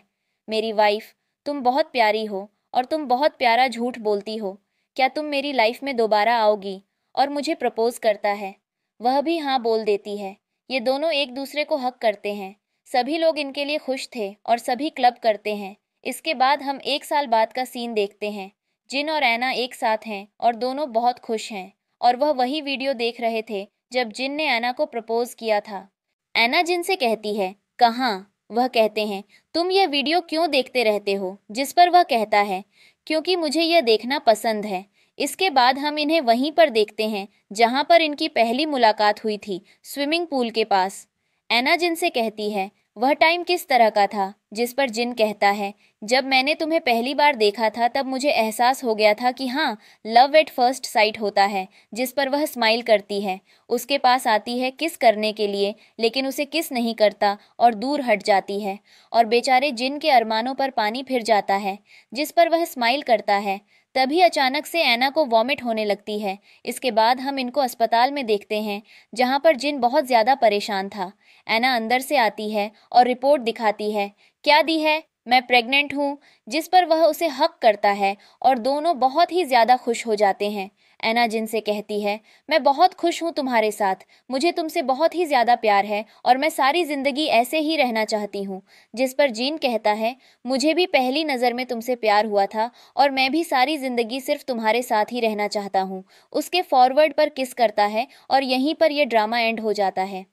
मेरी वाइफ तुम बहुत प्यारी हो और तुम बहुत प्यारा झूठ बोलती हो क्या तुम मेरी लाइफ में दोबारा आओगी और मुझे प्रपोज करता है वह भी हाँ बोल देती है ये दोनों एक दूसरे को हक करते हैं सभी लोग इनके लिए खुश थे और सभी क्लब करते हैं इसके बाद हम एक साल बाद का सीन देखते हैं जिन और ऐना एक साथ हैं और दोनों बहुत खुश हैं और वह वही वीडियो देख रहे थे जब जिन ने ऐना को प्रपोज किया था ऐना जिन से कहती है कहाँ वह कहते हैं तुम यह वीडियो क्यों देखते रहते हो जिस पर वह कहता है क्योंकि मुझे यह देखना पसंद है इसके बाद हम इन्हें वहीं पर देखते हैं जहां पर इनकी पहली मुलाकात हुई थी स्विमिंग पूल के पास एना जिनसे कहती है वह टाइम किस तरह का था जिस पर जिन कहता है जब मैंने तुम्हें पहली बार देखा था तब मुझे एहसास हो गया था कि हाँ लव एट फर्स्ट साइट होता है जिस पर वह स्माइल करती है उसके पास आती है किस करने के लिए लेकिन उसे किस नहीं करता और दूर हट जाती है और बेचारे जिन के अरमानों पर पानी फिर जाता है जिस पर वह स्माइल करता है तभी अचानक से ऐना को वॉमिट होने लगती है इसके बाद हम इनको अस्पताल में देखते हैं जहाँ पर जिन बहुत ज़्यादा परेशान था ऐना अंदर से आती है और रिपोर्ट दिखाती है क्या दी है मैं प्रेग्नेंट हूँ जिस पर वह उसे हक करता है और दोनों बहुत ही ज़्यादा खुश हो जाते हैं ऐना जिनसे कहती है मैं बहुत खुश हूँ तुम्हारे साथ मुझे तुमसे बहुत ही ज़्यादा प्यार है और मैं सारी ज़िंदगी ऐसे ही रहना चाहती हूँ जिस पर जीन कहता है मुझे भी पहली नज़र में तुमसे प्यार हुआ था और मैं भी सारी ज़िंदगी सिर्फ तुम्हारे साथ ही रहना चाहता हूँ उसके फॉरवर्ड पर किस करता है और यहीं पर यह ड्रामा एंड हो जाता है